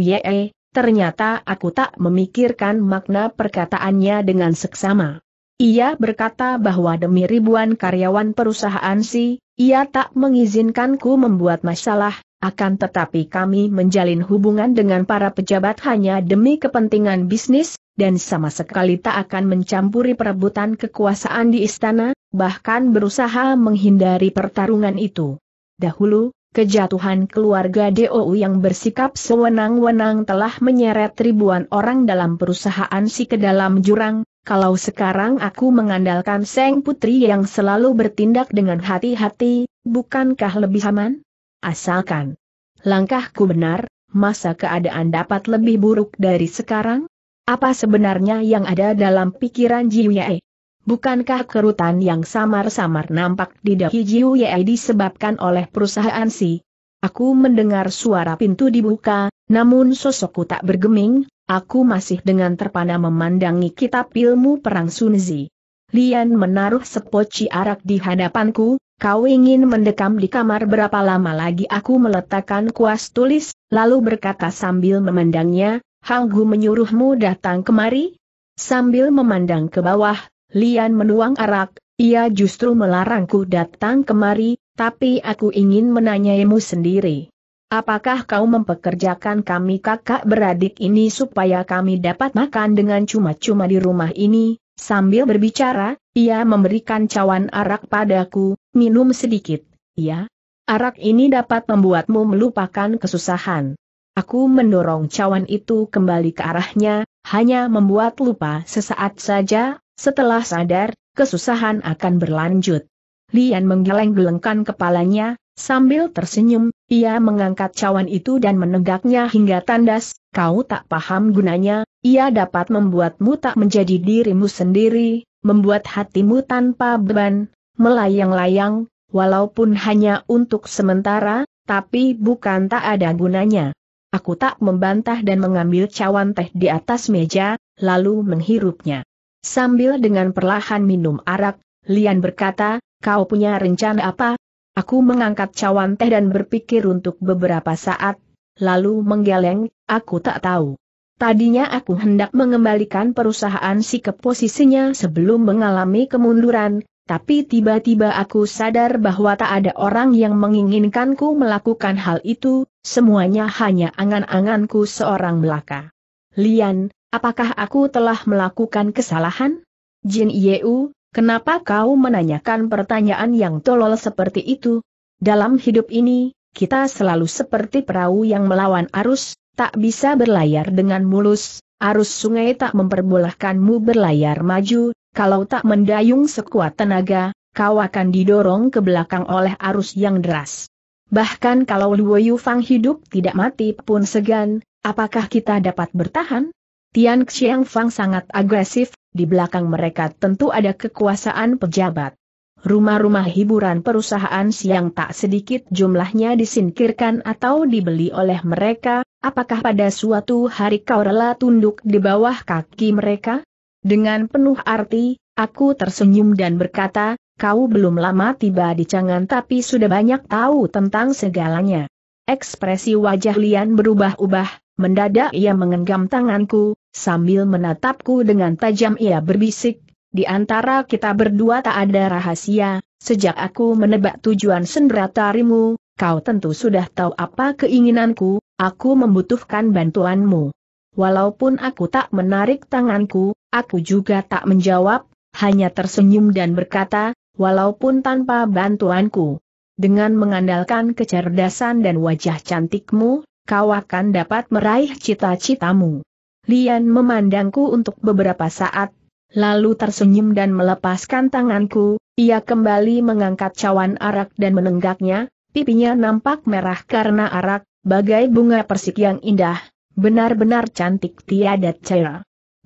ternyata aku tak memikirkan makna perkataannya dengan seksama. Ia berkata bahwa demi ribuan karyawan perusahaan si, ia tak mengizinkanku membuat masalah, akan tetapi kami menjalin hubungan dengan para pejabat hanya demi kepentingan bisnis, dan sama sekali tak akan mencampuri perebutan kekuasaan di istana, bahkan berusaha menghindari pertarungan itu. Dahulu, kejatuhan keluarga DOU yang bersikap sewenang-wenang telah menyeret ribuan orang dalam perusahaan si ke dalam jurang, kalau sekarang aku mengandalkan Seng Putri yang selalu bertindak dengan hati-hati, bukankah lebih aman? Asalkan langkahku benar, masa keadaan dapat lebih buruk dari sekarang? Apa sebenarnya yang ada dalam pikiran Jiwie? Bukankah kerutan yang samar-samar nampak di dahi Jiwie disebabkan oleh perusahaan si? Aku mendengar suara pintu dibuka, namun sosokku tak bergeming, Aku masih dengan terpana memandangi kitab ilmu perang Sunzi. Lian menaruh sepoci arak di hadapanku, kau ingin mendekam di kamar berapa lama lagi aku meletakkan kuas tulis, lalu berkata sambil memandangnya, Hanggu menyuruhmu datang kemari? Sambil memandang ke bawah, Lian menuang arak, ia justru melarangku datang kemari, tapi aku ingin menanyaimu sendiri. Apakah kau mempekerjakan kami kakak beradik ini supaya kami dapat makan dengan cuma-cuma di rumah ini? Sambil berbicara, ia memberikan cawan arak padaku, minum sedikit, ya. Arak ini dapat membuatmu melupakan kesusahan. Aku mendorong cawan itu kembali ke arahnya, hanya membuat lupa sesaat saja, setelah sadar, kesusahan akan berlanjut. Lian menggeleng-gelengkan kepalanya, sambil tersenyum, ia mengangkat cawan itu dan menegaknya hingga tandas, kau tak paham gunanya, ia dapat membuatmu tak menjadi dirimu sendiri, membuat hatimu tanpa beban, melayang-layang, walaupun hanya untuk sementara, tapi bukan tak ada gunanya. Aku tak membantah dan mengambil cawan teh di atas meja, lalu menghirupnya. Sambil dengan perlahan minum arak, Lian berkata, kau punya rencana apa, Aku mengangkat cawan teh dan berpikir untuk beberapa saat, lalu menggeleng, aku tak tahu. Tadinya aku hendak mengembalikan perusahaan si ke posisinya sebelum mengalami kemunduran, tapi tiba-tiba aku sadar bahwa tak ada orang yang menginginkanku melakukan hal itu, semuanya hanya angan-anganku seorang belaka. Lian, apakah aku telah melakukan kesalahan? Jin Yeu, Kenapa kau menanyakan pertanyaan yang tolol seperti itu? Dalam hidup ini, kita selalu seperti perahu yang melawan arus, tak bisa berlayar dengan mulus, arus sungai tak memperbolehkanmu berlayar maju, kalau tak mendayung sekuat tenaga, kau akan didorong ke belakang oleh arus yang deras. Bahkan kalau Luo Yufang hidup tidak mati pun segan, apakah kita dapat bertahan? Tian Xiang Fang sangat agresif, di belakang mereka tentu ada kekuasaan pejabat. Rumah-rumah hiburan perusahaan siang tak sedikit jumlahnya disingkirkan atau dibeli oleh mereka, apakah pada suatu hari kau rela tunduk di bawah kaki mereka? Dengan penuh arti, aku tersenyum dan berkata, kau belum lama tiba di Cangan tapi sudah banyak tahu tentang segalanya. Ekspresi wajah Lian berubah-ubah, Mendadak ia mengenggam tanganku, sambil menatapku dengan tajam ia berbisik, di antara kita berdua tak ada rahasia, sejak aku menebak tujuan sendratarimu, kau tentu sudah tahu apa keinginanku, aku membutuhkan bantuanmu. Walaupun aku tak menarik tanganku, aku juga tak menjawab, hanya tersenyum dan berkata, walaupun tanpa bantuanku. Dengan mengandalkan kecerdasan dan wajah cantikmu, kau akan dapat meraih cita-citamu. Lian memandangku untuk beberapa saat, lalu tersenyum dan melepaskan tanganku, ia kembali mengangkat cawan arak dan menenggaknya, pipinya nampak merah karena arak, bagai bunga persik yang indah, benar-benar cantik tiada cerah.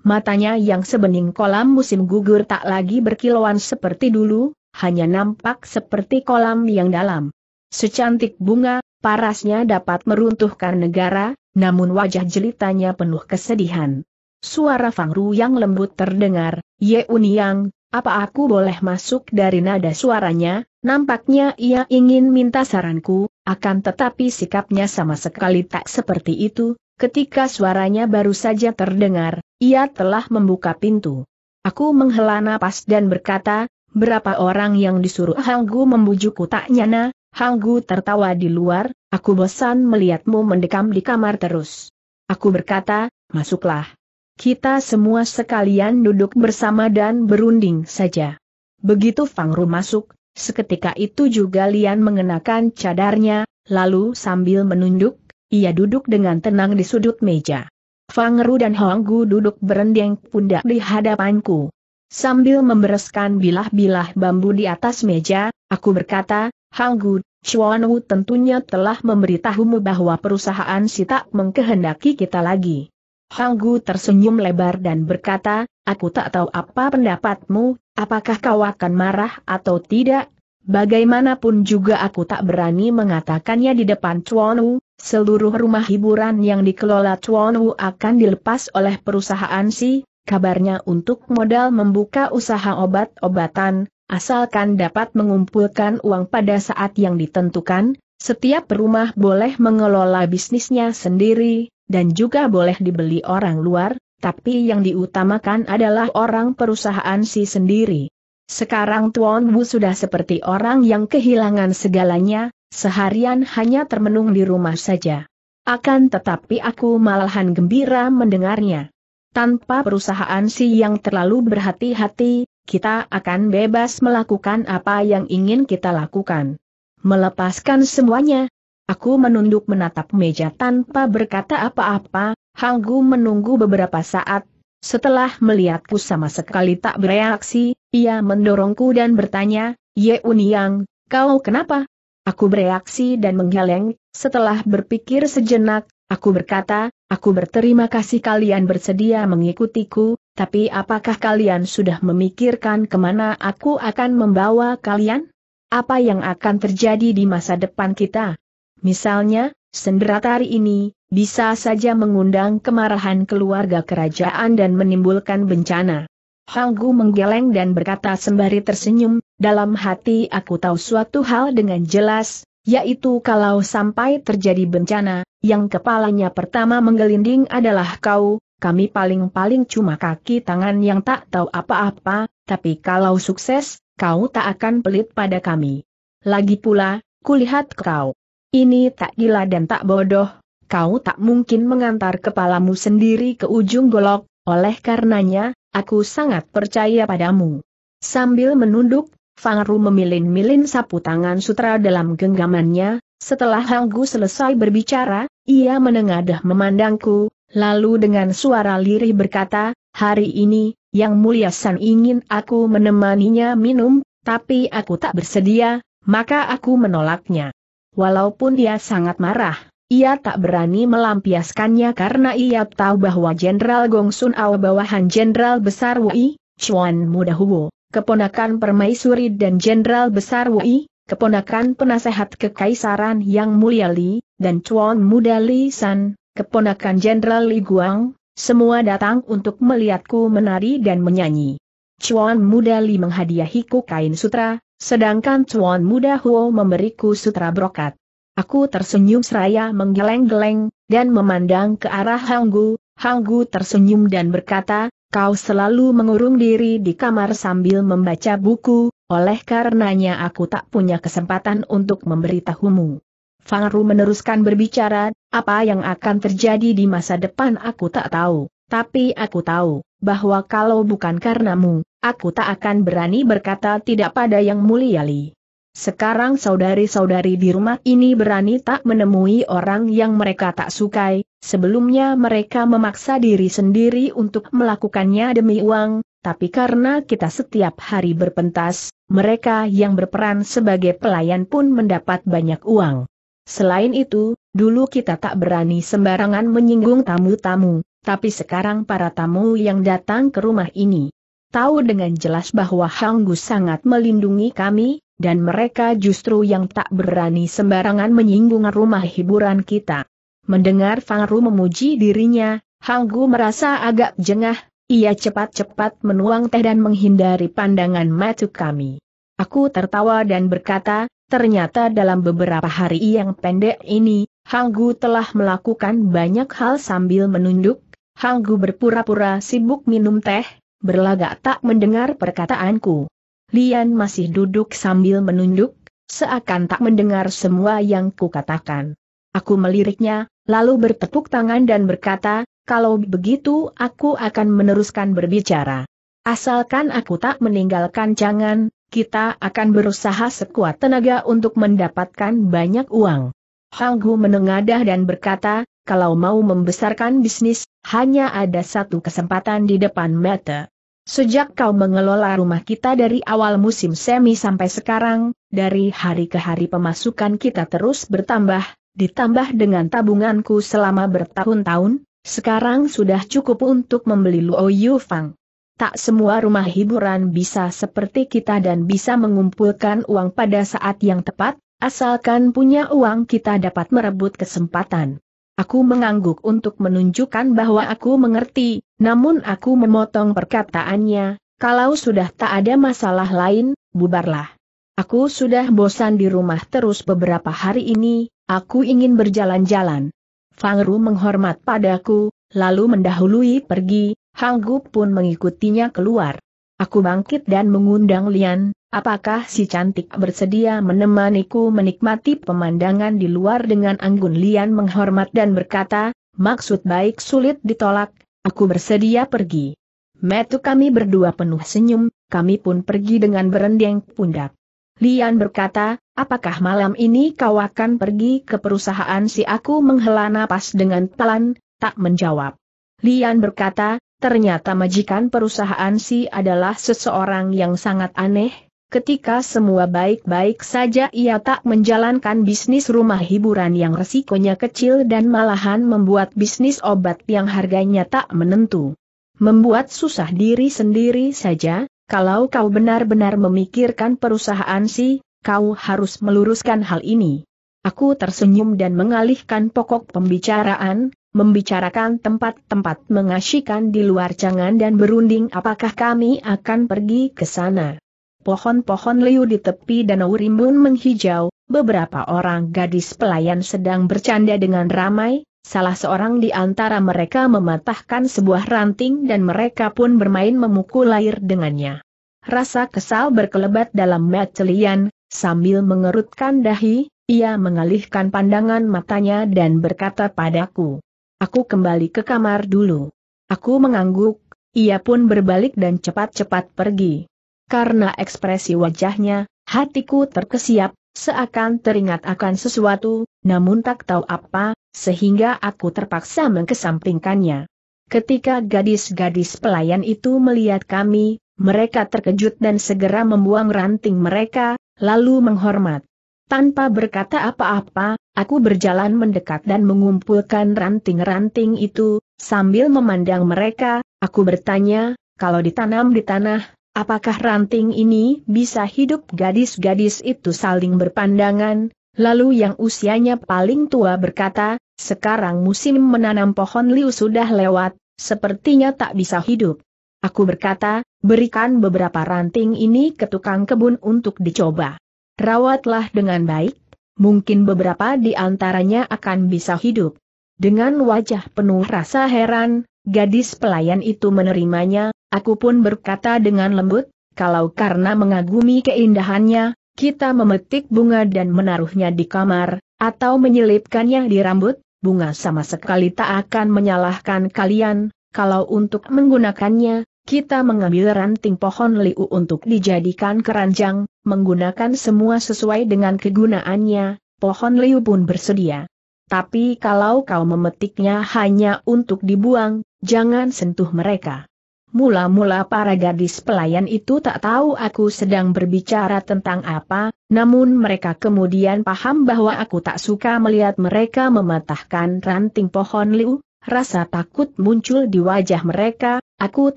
Matanya yang sebening kolam musim gugur tak lagi berkilauan seperti dulu, hanya nampak seperti kolam yang dalam. Secantik bunga, parasnya dapat meruntuhkan negara, namun wajah jelitanya penuh kesedihan. Suara Fang Ru yang lembut terdengar, Ye Uniang, apa aku boleh masuk dari nada suaranya, nampaknya ia ingin minta saranku, akan tetapi sikapnya sama sekali tak seperti itu, ketika suaranya baru saja terdengar, ia telah membuka pintu. Aku menghela napas dan berkata, berapa orang yang disuruh Hanggu membujukku tak nyana, Hanggu tertawa di luar, aku bosan melihatmu mendekam di kamar terus. Aku berkata, masuklah. Kita semua sekalian duduk bersama dan berunding saja. Begitu Fang Ru masuk, seketika itu juga Lian mengenakan cadarnya, lalu sambil menunduk, ia duduk dengan tenang di sudut meja. Fang Ru dan Hong duduk berendeng pundak di hadapanku. Sambil membereskan bilah-bilah bambu di atas meja, aku berkata, Hanggu, Chuan Wu tentunya telah memberitahumu bahwa perusahaan si tak mengkehendaki kita lagi. Hanggu tersenyum lebar dan berkata, aku tak tahu apa pendapatmu, apakah kau akan marah atau tidak? Bagaimanapun juga aku tak berani mengatakannya di depan Chuan Wu, seluruh rumah hiburan yang dikelola Chuan Wu akan dilepas oleh perusahaan si, kabarnya untuk modal membuka usaha obat-obatan, asalkan dapat mengumpulkan uang pada saat yang ditentukan, setiap rumah boleh mengelola bisnisnya sendiri, dan juga boleh dibeli orang luar, tapi yang diutamakan adalah orang perusahaan si sendiri. Sekarang Tuan Wu sudah seperti orang yang kehilangan segalanya, seharian hanya termenung di rumah saja. Akan tetapi aku malahan gembira mendengarnya. Tanpa perusahaan si yang terlalu berhati-hati, kita akan bebas melakukan apa yang ingin kita lakukan. Melepaskan semuanya. Aku menunduk menatap meja tanpa berkata apa-apa, Hanggu menunggu beberapa saat, setelah melihatku sama sekali tak bereaksi, ia mendorongku dan bertanya, Ye Uniang, kau kenapa? Aku bereaksi dan menggeleng, setelah berpikir sejenak, aku berkata, aku berterima kasih kalian bersedia mengikutiku, tapi apakah kalian sudah memikirkan kemana aku akan membawa kalian? Apa yang akan terjadi di masa depan kita? Misalnya, senderatari ini, bisa saja mengundang kemarahan keluarga kerajaan dan menimbulkan bencana. Hanggu menggeleng dan berkata sembari tersenyum, dalam hati aku tahu suatu hal dengan jelas, yaitu kalau sampai terjadi bencana, yang kepalanya pertama menggelinding adalah kau, kami paling-paling cuma kaki tangan yang tak tahu apa-apa, tapi kalau sukses, kau tak akan pelit pada kami. Lagi pula, kulihat kau. Ini tak gila dan tak bodoh, kau tak mungkin mengantar kepalamu sendiri ke ujung golok, oleh karenanya, aku sangat percaya padamu. Sambil menunduk, Fang Ru memilin-milin sapu tangan sutra dalam genggamannya, setelah Hang Gu selesai berbicara, ia menengadah memandangku, Lalu dengan suara lirih berkata, hari ini, yang mulia San ingin aku menemaninya minum, tapi aku tak bersedia, maka aku menolaknya. Walaupun dia sangat marah, ia tak berani melampiaskannya karena ia tahu bahwa Jenderal Gong Sun Awa bawahan Jenderal Besar Wei, Chuan Muda Huo, keponakan permaisuri dan Jenderal Besar Wei, keponakan penasehat kekaisaran yang mulia Li, dan Chuan Muda Li San, keponakan Jenderal Li Guang, semua datang untuk melihatku menari dan menyanyi. Chuan Muda Li menghadiahiku kain sutra, sedangkan Chuan Muda Huo memberiku sutra brokat. Aku tersenyum seraya menggeleng-geleng, dan memandang ke arah Hanggu, Hanggu tersenyum dan berkata, kau selalu mengurung diri di kamar sambil membaca buku, oleh karenanya aku tak punya kesempatan untuk memberitahumu. Fang Ru meneruskan berbicara, apa yang akan terjadi di masa depan aku tak tahu, tapi aku tahu, bahwa kalau bukan karenamu, aku tak akan berani berkata tidak pada yang mulia Li. Sekarang saudari-saudari di rumah ini berani tak menemui orang yang mereka tak sukai, sebelumnya mereka memaksa diri sendiri untuk melakukannya demi uang, tapi karena kita setiap hari berpentas, mereka yang berperan sebagai pelayan pun mendapat banyak uang. Selain itu, dulu kita tak berani sembarangan menyinggung tamu-tamu, tapi sekarang para tamu yang datang ke rumah ini tahu dengan jelas bahwa Hanggu sangat melindungi kami, dan mereka justru yang tak berani sembarangan menyinggung rumah hiburan kita. Mendengar Fang Ru memuji dirinya, Hanggu merasa agak jengah, ia cepat-cepat menuang teh dan menghindari pandangan mata kami. Aku tertawa dan berkata, Ternyata dalam beberapa hari yang pendek ini, Hanggu telah melakukan banyak hal sambil menunduk, Hanggu berpura-pura sibuk minum teh, berlagak tak mendengar perkataanku. Lian masih duduk sambil menunduk, seakan tak mendengar semua yang kukatakan. Aku meliriknya, lalu bertepuk tangan dan berkata, kalau begitu aku akan meneruskan berbicara. Asalkan aku tak meninggalkan jangan, kita akan berusaha sekuat tenaga untuk mendapatkan banyak uang. Hang Hu menengadah dan berkata, kalau mau membesarkan bisnis, hanya ada satu kesempatan di depan mata. Sejak kau mengelola rumah kita dari awal musim semi sampai sekarang, dari hari ke hari pemasukan kita terus bertambah, ditambah dengan tabunganku selama bertahun-tahun, sekarang sudah cukup untuk membeli Luo Yu Fang tak semua rumah hiburan bisa seperti kita dan bisa mengumpulkan uang pada saat yang tepat, asalkan punya uang kita dapat merebut kesempatan. Aku mengangguk untuk menunjukkan bahwa aku mengerti, namun aku memotong perkataannya, kalau sudah tak ada masalah lain, bubarlah. Aku sudah bosan di rumah terus beberapa hari ini, aku ingin berjalan-jalan. Fangru menghormat padaku, lalu mendahului pergi, Hanggup pun mengikutinya keluar. Aku bangkit dan mengundang Lian, apakah si cantik bersedia menemaniku menikmati pemandangan di luar dengan anggun Lian menghormat dan berkata, maksud baik sulit ditolak, aku bersedia pergi. Metu kami berdua penuh senyum, kami pun pergi dengan berendeng pundak. Lian berkata, apakah malam ini kau akan pergi ke perusahaan si aku menghela napas dengan telan, tak menjawab. Lian berkata, Ternyata majikan perusahaan si adalah seseorang yang sangat aneh, ketika semua baik-baik saja ia tak menjalankan bisnis rumah hiburan yang resikonya kecil dan malahan membuat bisnis obat yang harganya tak menentu. Membuat susah diri sendiri saja, kalau kau benar-benar memikirkan perusahaan si, kau harus meluruskan hal ini. Aku tersenyum dan mengalihkan pokok pembicaraan, membicarakan tempat-tempat mengasyikan di luar jangan dan berunding apakah kami akan pergi ke sana. Pohon-pohon liu di tepi danau rimbun menghijau, beberapa orang gadis pelayan sedang bercanda dengan ramai, salah seorang di antara mereka mematahkan sebuah ranting dan mereka pun bermain memukul air dengannya. Rasa kesal berkelebat dalam Matelian, sambil mengerutkan dahi, ia mengalihkan pandangan matanya dan berkata padaku, Aku kembali ke kamar dulu. Aku mengangguk, ia pun berbalik dan cepat-cepat pergi. Karena ekspresi wajahnya, hatiku terkesiap, seakan teringat akan sesuatu, namun tak tahu apa, sehingga aku terpaksa mengkesampingkannya. Ketika gadis-gadis pelayan itu melihat kami, mereka terkejut dan segera membuang ranting mereka, lalu menghormat. Tanpa berkata apa-apa, Aku berjalan mendekat dan mengumpulkan ranting-ranting itu, sambil memandang mereka, aku bertanya, kalau ditanam di tanah, apakah ranting ini bisa hidup gadis-gadis itu saling berpandangan, lalu yang usianya paling tua berkata, sekarang musim menanam pohon liu sudah lewat, sepertinya tak bisa hidup. Aku berkata, berikan beberapa ranting ini ke tukang kebun untuk dicoba. Rawatlah dengan baik, mungkin beberapa di antaranya akan bisa hidup. Dengan wajah penuh rasa heran, gadis pelayan itu menerimanya, aku pun berkata dengan lembut, kalau karena mengagumi keindahannya, kita memetik bunga dan menaruhnya di kamar, atau menyelipkannya di rambut, bunga sama sekali tak akan menyalahkan kalian, kalau untuk menggunakannya, kita mengambil ranting pohon liu untuk dijadikan keranjang, menggunakan semua sesuai dengan kegunaannya, pohon liu pun bersedia. Tapi kalau kau memetiknya hanya untuk dibuang, jangan sentuh mereka. Mula-mula para gadis pelayan itu tak tahu aku sedang berbicara tentang apa, namun mereka kemudian paham bahwa aku tak suka melihat mereka mematahkan ranting pohon liu, Rasa takut muncul di wajah mereka, aku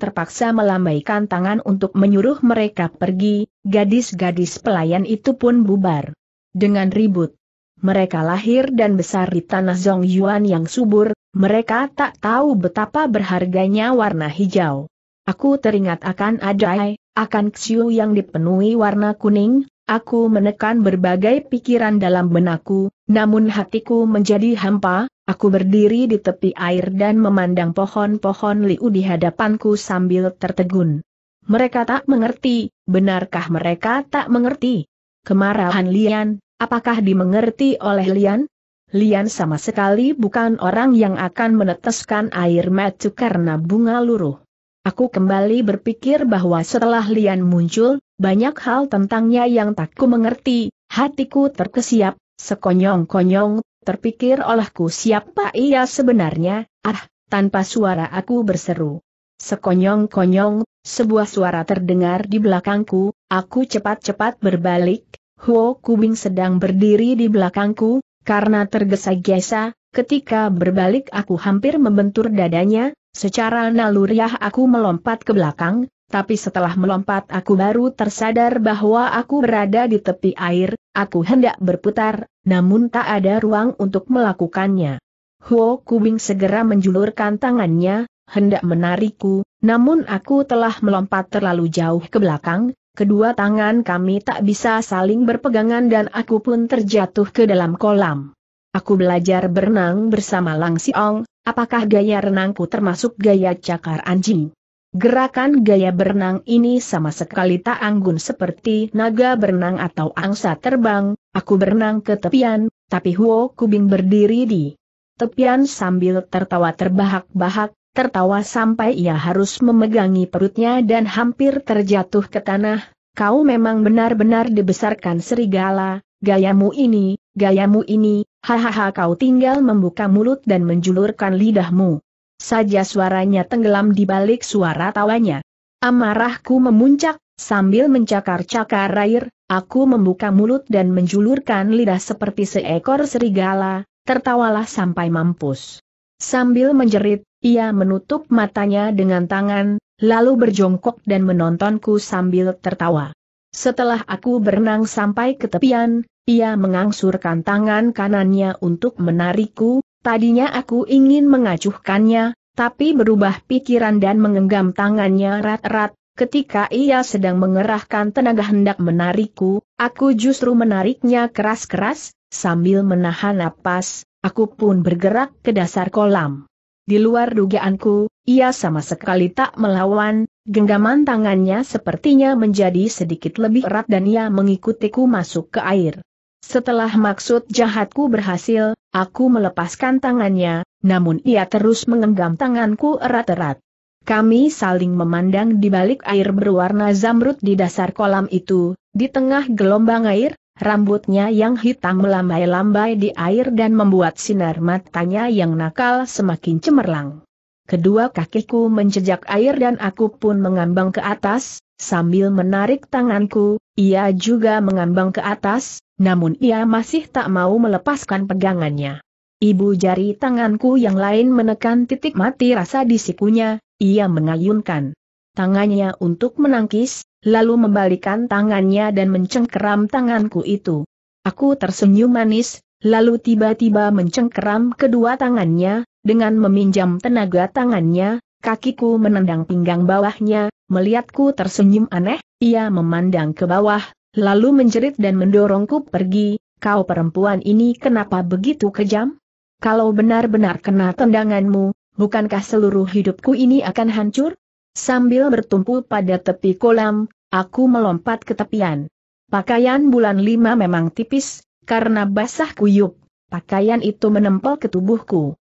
terpaksa melambaikan tangan untuk menyuruh mereka pergi, gadis-gadis pelayan itu pun bubar. Dengan ribut. Mereka lahir dan besar di tanah Zong Yuan yang subur, mereka tak tahu betapa berharganya warna hijau. Aku teringat akan Adai, akan Xiu yang dipenuhi warna kuning, aku menekan berbagai pikiran dalam benakku, namun hatiku menjadi hampa, Aku berdiri di tepi air dan memandang pohon-pohon liu di hadapanku sambil tertegun. Mereka tak mengerti, benarkah mereka tak mengerti? Kemarahan Lian, apakah dimengerti oleh Lian? Lian sama sekali bukan orang yang akan meneteskan air mata karena bunga luruh. Aku kembali berpikir bahwa setelah Lian muncul, banyak hal tentangnya yang tak ku mengerti, hatiku terkesiap, sekonyong-konyong Terpikir olehku siapa ia sebenarnya, ah, tanpa suara aku berseru. Sekonyong-konyong, sebuah suara terdengar di belakangku, aku cepat-cepat berbalik, Huo Kubing sedang berdiri di belakangku, karena tergesa-gesa, ketika berbalik aku hampir membentur dadanya, secara naluriah aku melompat ke belakang, tapi setelah melompat aku baru tersadar bahwa aku berada di tepi air, aku hendak berputar, namun tak ada ruang untuk melakukannya. Huo Kubing segera menjulurkan tangannya, hendak menarikku, namun aku telah melompat terlalu jauh ke belakang, kedua tangan kami tak bisa saling berpegangan dan aku pun terjatuh ke dalam kolam. Aku belajar berenang bersama Lang Siong, apakah gaya renangku termasuk gaya cakar anjing? Gerakan gaya berenang ini sama sekali tak anggun seperti naga berenang atau angsa terbang, aku berenang ke tepian, tapi Huo Kubing berdiri di tepian sambil tertawa terbahak-bahak, tertawa sampai ia harus memegangi perutnya dan hampir terjatuh ke tanah, kau memang benar-benar dibesarkan serigala, gayamu ini, gayamu ini, hahaha kau tinggal membuka mulut dan menjulurkan lidahmu saja suaranya tenggelam di balik suara tawanya. Amarahku memuncak, sambil mencakar-cakar air, aku membuka mulut dan menjulurkan lidah seperti seekor serigala, tertawalah sampai mampus. Sambil menjerit, ia menutup matanya dengan tangan, lalu berjongkok dan menontonku sambil tertawa. Setelah aku berenang sampai ke tepian, ia mengangsurkan tangan kanannya untuk menarikku, Tadinya aku ingin mengacuhkannya, tapi berubah pikiran dan mengenggam tangannya erat-erat. Ketika ia sedang mengerahkan tenaga hendak menarikku, aku justru menariknya keras-keras, sambil menahan napas, aku pun bergerak ke dasar kolam. Di luar dugaanku, ia sama sekali tak melawan, genggaman tangannya sepertinya menjadi sedikit lebih erat dan ia mengikutiku masuk ke air. Setelah maksud jahatku berhasil, aku melepaskan tangannya, namun ia terus mengenggam tanganku erat-erat. Kami saling memandang di balik air berwarna zamrud di dasar kolam itu, di tengah gelombang air, rambutnya yang hitam melambai-lambai di air dan membuat sinar matanya yang nakal semakin cemerlang. Kedua kakiku menjejak air dan aku pun mengambang ke atas, Sambil menarik tanganku, ia juga mengambang ke atas, namun ia masih tak mau melepaskan pegangannya. Ibu jari tanganku yang lain menekan titik mati rasa di sikunya, ia mengayunkan tangannya untuk menangkis, lalu membalikan tangannya dan mencengkeram tanganku itu. Aku tersenyum manis, lalu tiba-tiba mencengkeram kedua tangannya, dengan meminjam tenaga tangannya, Kakiku menendang pinggang bawahnya, melihatku tersenyum aneh, ia memandang ke bawah, lalu menjerit dan mendorongku pergi, kau perempuan ini kenapa begitu kejam? Kalau benar-benar kena tendanganmu, bukankah seluruh hidupku ini akan hancur? Sambil bertumpu pada tepi kolam, aku melompat ke tepian. Pakaian bulan lima memang tipis, karena basah kuyup, pakaian itu menempel ke tubuhku.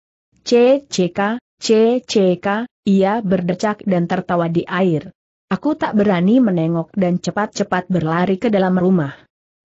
CCK, CCK, ia berdecak dan tertawa di air. Aku tak berani menengok dan cepat-cepat berlari ke dalam rumah.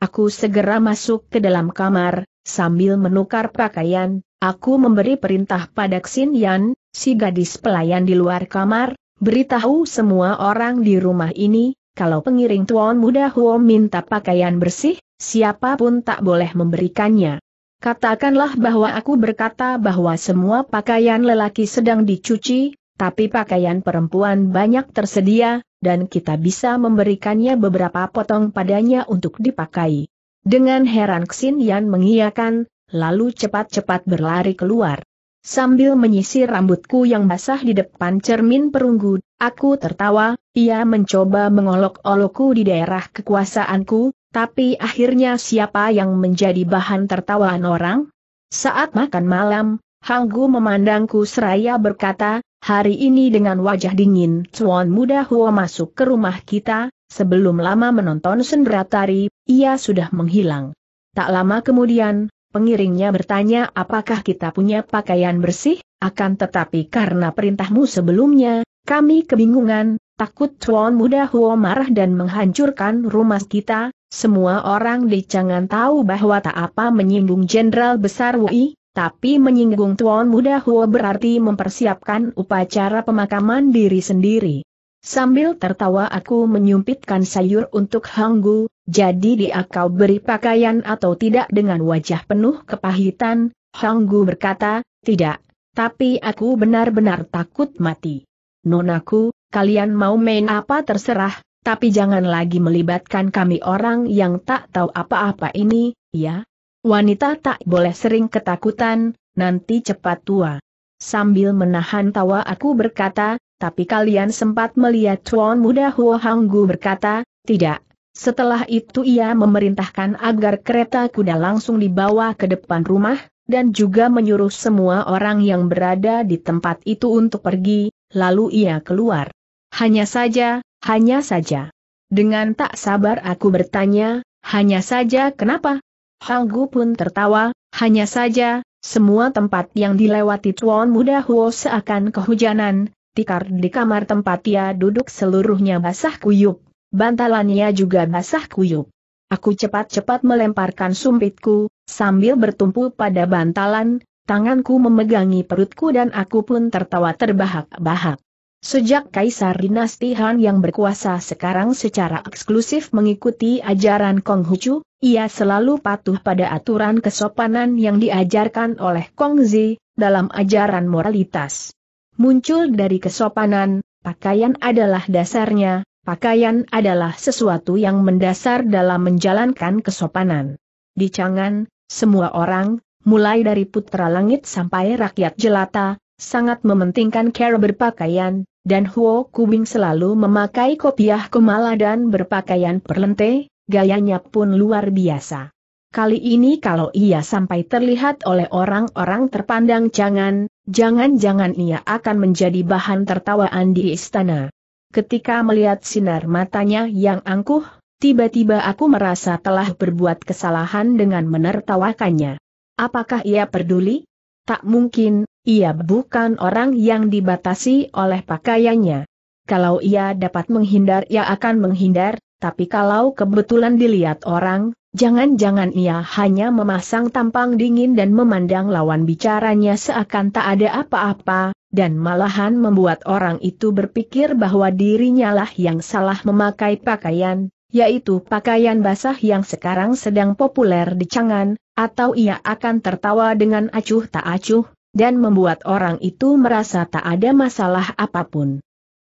Aku segera masuk ke dalam kamar, sambil menukar pakaian, aku memberi perintah pada Xin Yan, si gadis pelayan di luar kamar, beritahu semua orang di rumah ini, kalau pengiring tuan muda Huo minta pakaian bersih, siapapun tak boleh memberikannya. Katakanlah bahwa aku berkata bahwa semua pakaian lelaki sedang dicuci, tapi pakaian perempuan banyak tersedia, dan kita bisa memberikannya beberapa potong padanya untuk dipakai. Dengan heran Xin Yan mengiyakan, lalu cepat-cepat berlari keluar. Sambil menyisir rambutku yang basah di depan cermin perunggu, aku tertawa, ia mencoba mengolok-olokku di daerah kekuasaanku, tapi akhirnya siapa yang menjadi bahan tertawaan orang? Saat makan malam, Hanggu memandangku seraya berkata, hari ini dengan wajah dingin Cuan Muda Huo masuk ke rumah kita, sebelum lama menonton sendera tari, ia sudah menghilang. Tak lama kemudian, pengiringnya bertanya apakah kita punya pakaian bersih, akan tetapi karena perintahmu sebelumnya, kami kebingungan, takut Cuan Muda Huo marah dan menghancurkan rumah kita, semua orang di Cangan tahu bahwa tak apa menyinggung Jenderal Besar Wui, tapi menyinggung Tuan Muda Huo berarti mempersiapkan upacara pemakaman diri sendiri. Sambil tertawa aku menyumpitkan sayur untuk Hanggu, jadi dia kau beri pakaian atau tidak dengan wajah penuh kepahitan, Hanggu berkata, tidak, tapi aku benar-benar takut mati. Nonaku, kalian mau main apa terserah, tapi jangan lagi melibatkan kami orang yang tak tahu apa-apa ini, ya. Wanita tak boleh sering ketakutan, nanti cepat tua. Sambil menahan tawa aku berkata, tapi kalian sempat melihat Tuan muda Huo Hanggu berkata, tidak. Setelah itu ia memerintahkan agar kereta kuda langsung dibawa ke depan rumah, dan juga menyuruh semua orang yang berada di tempat itu untuk pergi, lalu ia keluar. Hanya saja, hanya saja. Dengan tak sabar aku bertanya, hanya saja kenapa? Hanggu pun tertawa, hanya saja, semua tempat yang dilewati Tuan Muda Huo seakan kehujanan, tikar di kamar tempat ia duduk seluruhnya basah kuyup, bantalannya juga basah kuyup. Aku cepat-cepat melemparkan sumpitku, sambil bertumpu pada bantalan, tanganku memegangi perutku dan aku pun tertawa terbahak-bahak. Sejak Kaisar Dinasti Han yang berkuasa sekarang secara eksklusif mengikuti ajaran Konghucu, ia selalu patuh pada aturan kesopanan yang diajarkan oleh Kongzi dalam ajaran moralitas. Muncul dari kesopanan, pakaian adalah dasarnya, pakaian adalah sesuatu yang mendasar dalam menjalankan kesopanan. Di Chang'an, semua orang, mulai dari putra langit sampai rakyat jelata, sangat mementingkan cara berpakaian, dan Huo Kubing selalu memakai kopiah kemala dan berpakaian perlente, gayanya pun luar biasa. Kali ini kalau ia sampai terlihat oleh orang-orang terpandang jangan, jangan-jangan ia akan menjadi bahan tertawaan di istana. Ketika melihat sinar matanya yang angkuh, tiba-tiba aku merasa telah berbuat kesalahan dengan menertawakannya. Apakah ia peduli? tak mungkin, ia bukan orang yang dibatasi oleh pakaiannya. Kalau ia dapat menghindar ia akan menghindar, tapi kalau kebetulan dilihat orang, jangan-jangan ia hanya memasang tampang dingin dan memandang lawan bicaranya seakan tak ada apa-apa, dan malahan membuat orang itu berpikir bahwa dirinya lah yang salah memakai pakaian, yaitu pakaian basah yang sekarang sedang populer di Cangan, atau ia akan tertawa dengan acuh tak acuh, dan membuat orang itu merasa tak ada masalah apapun.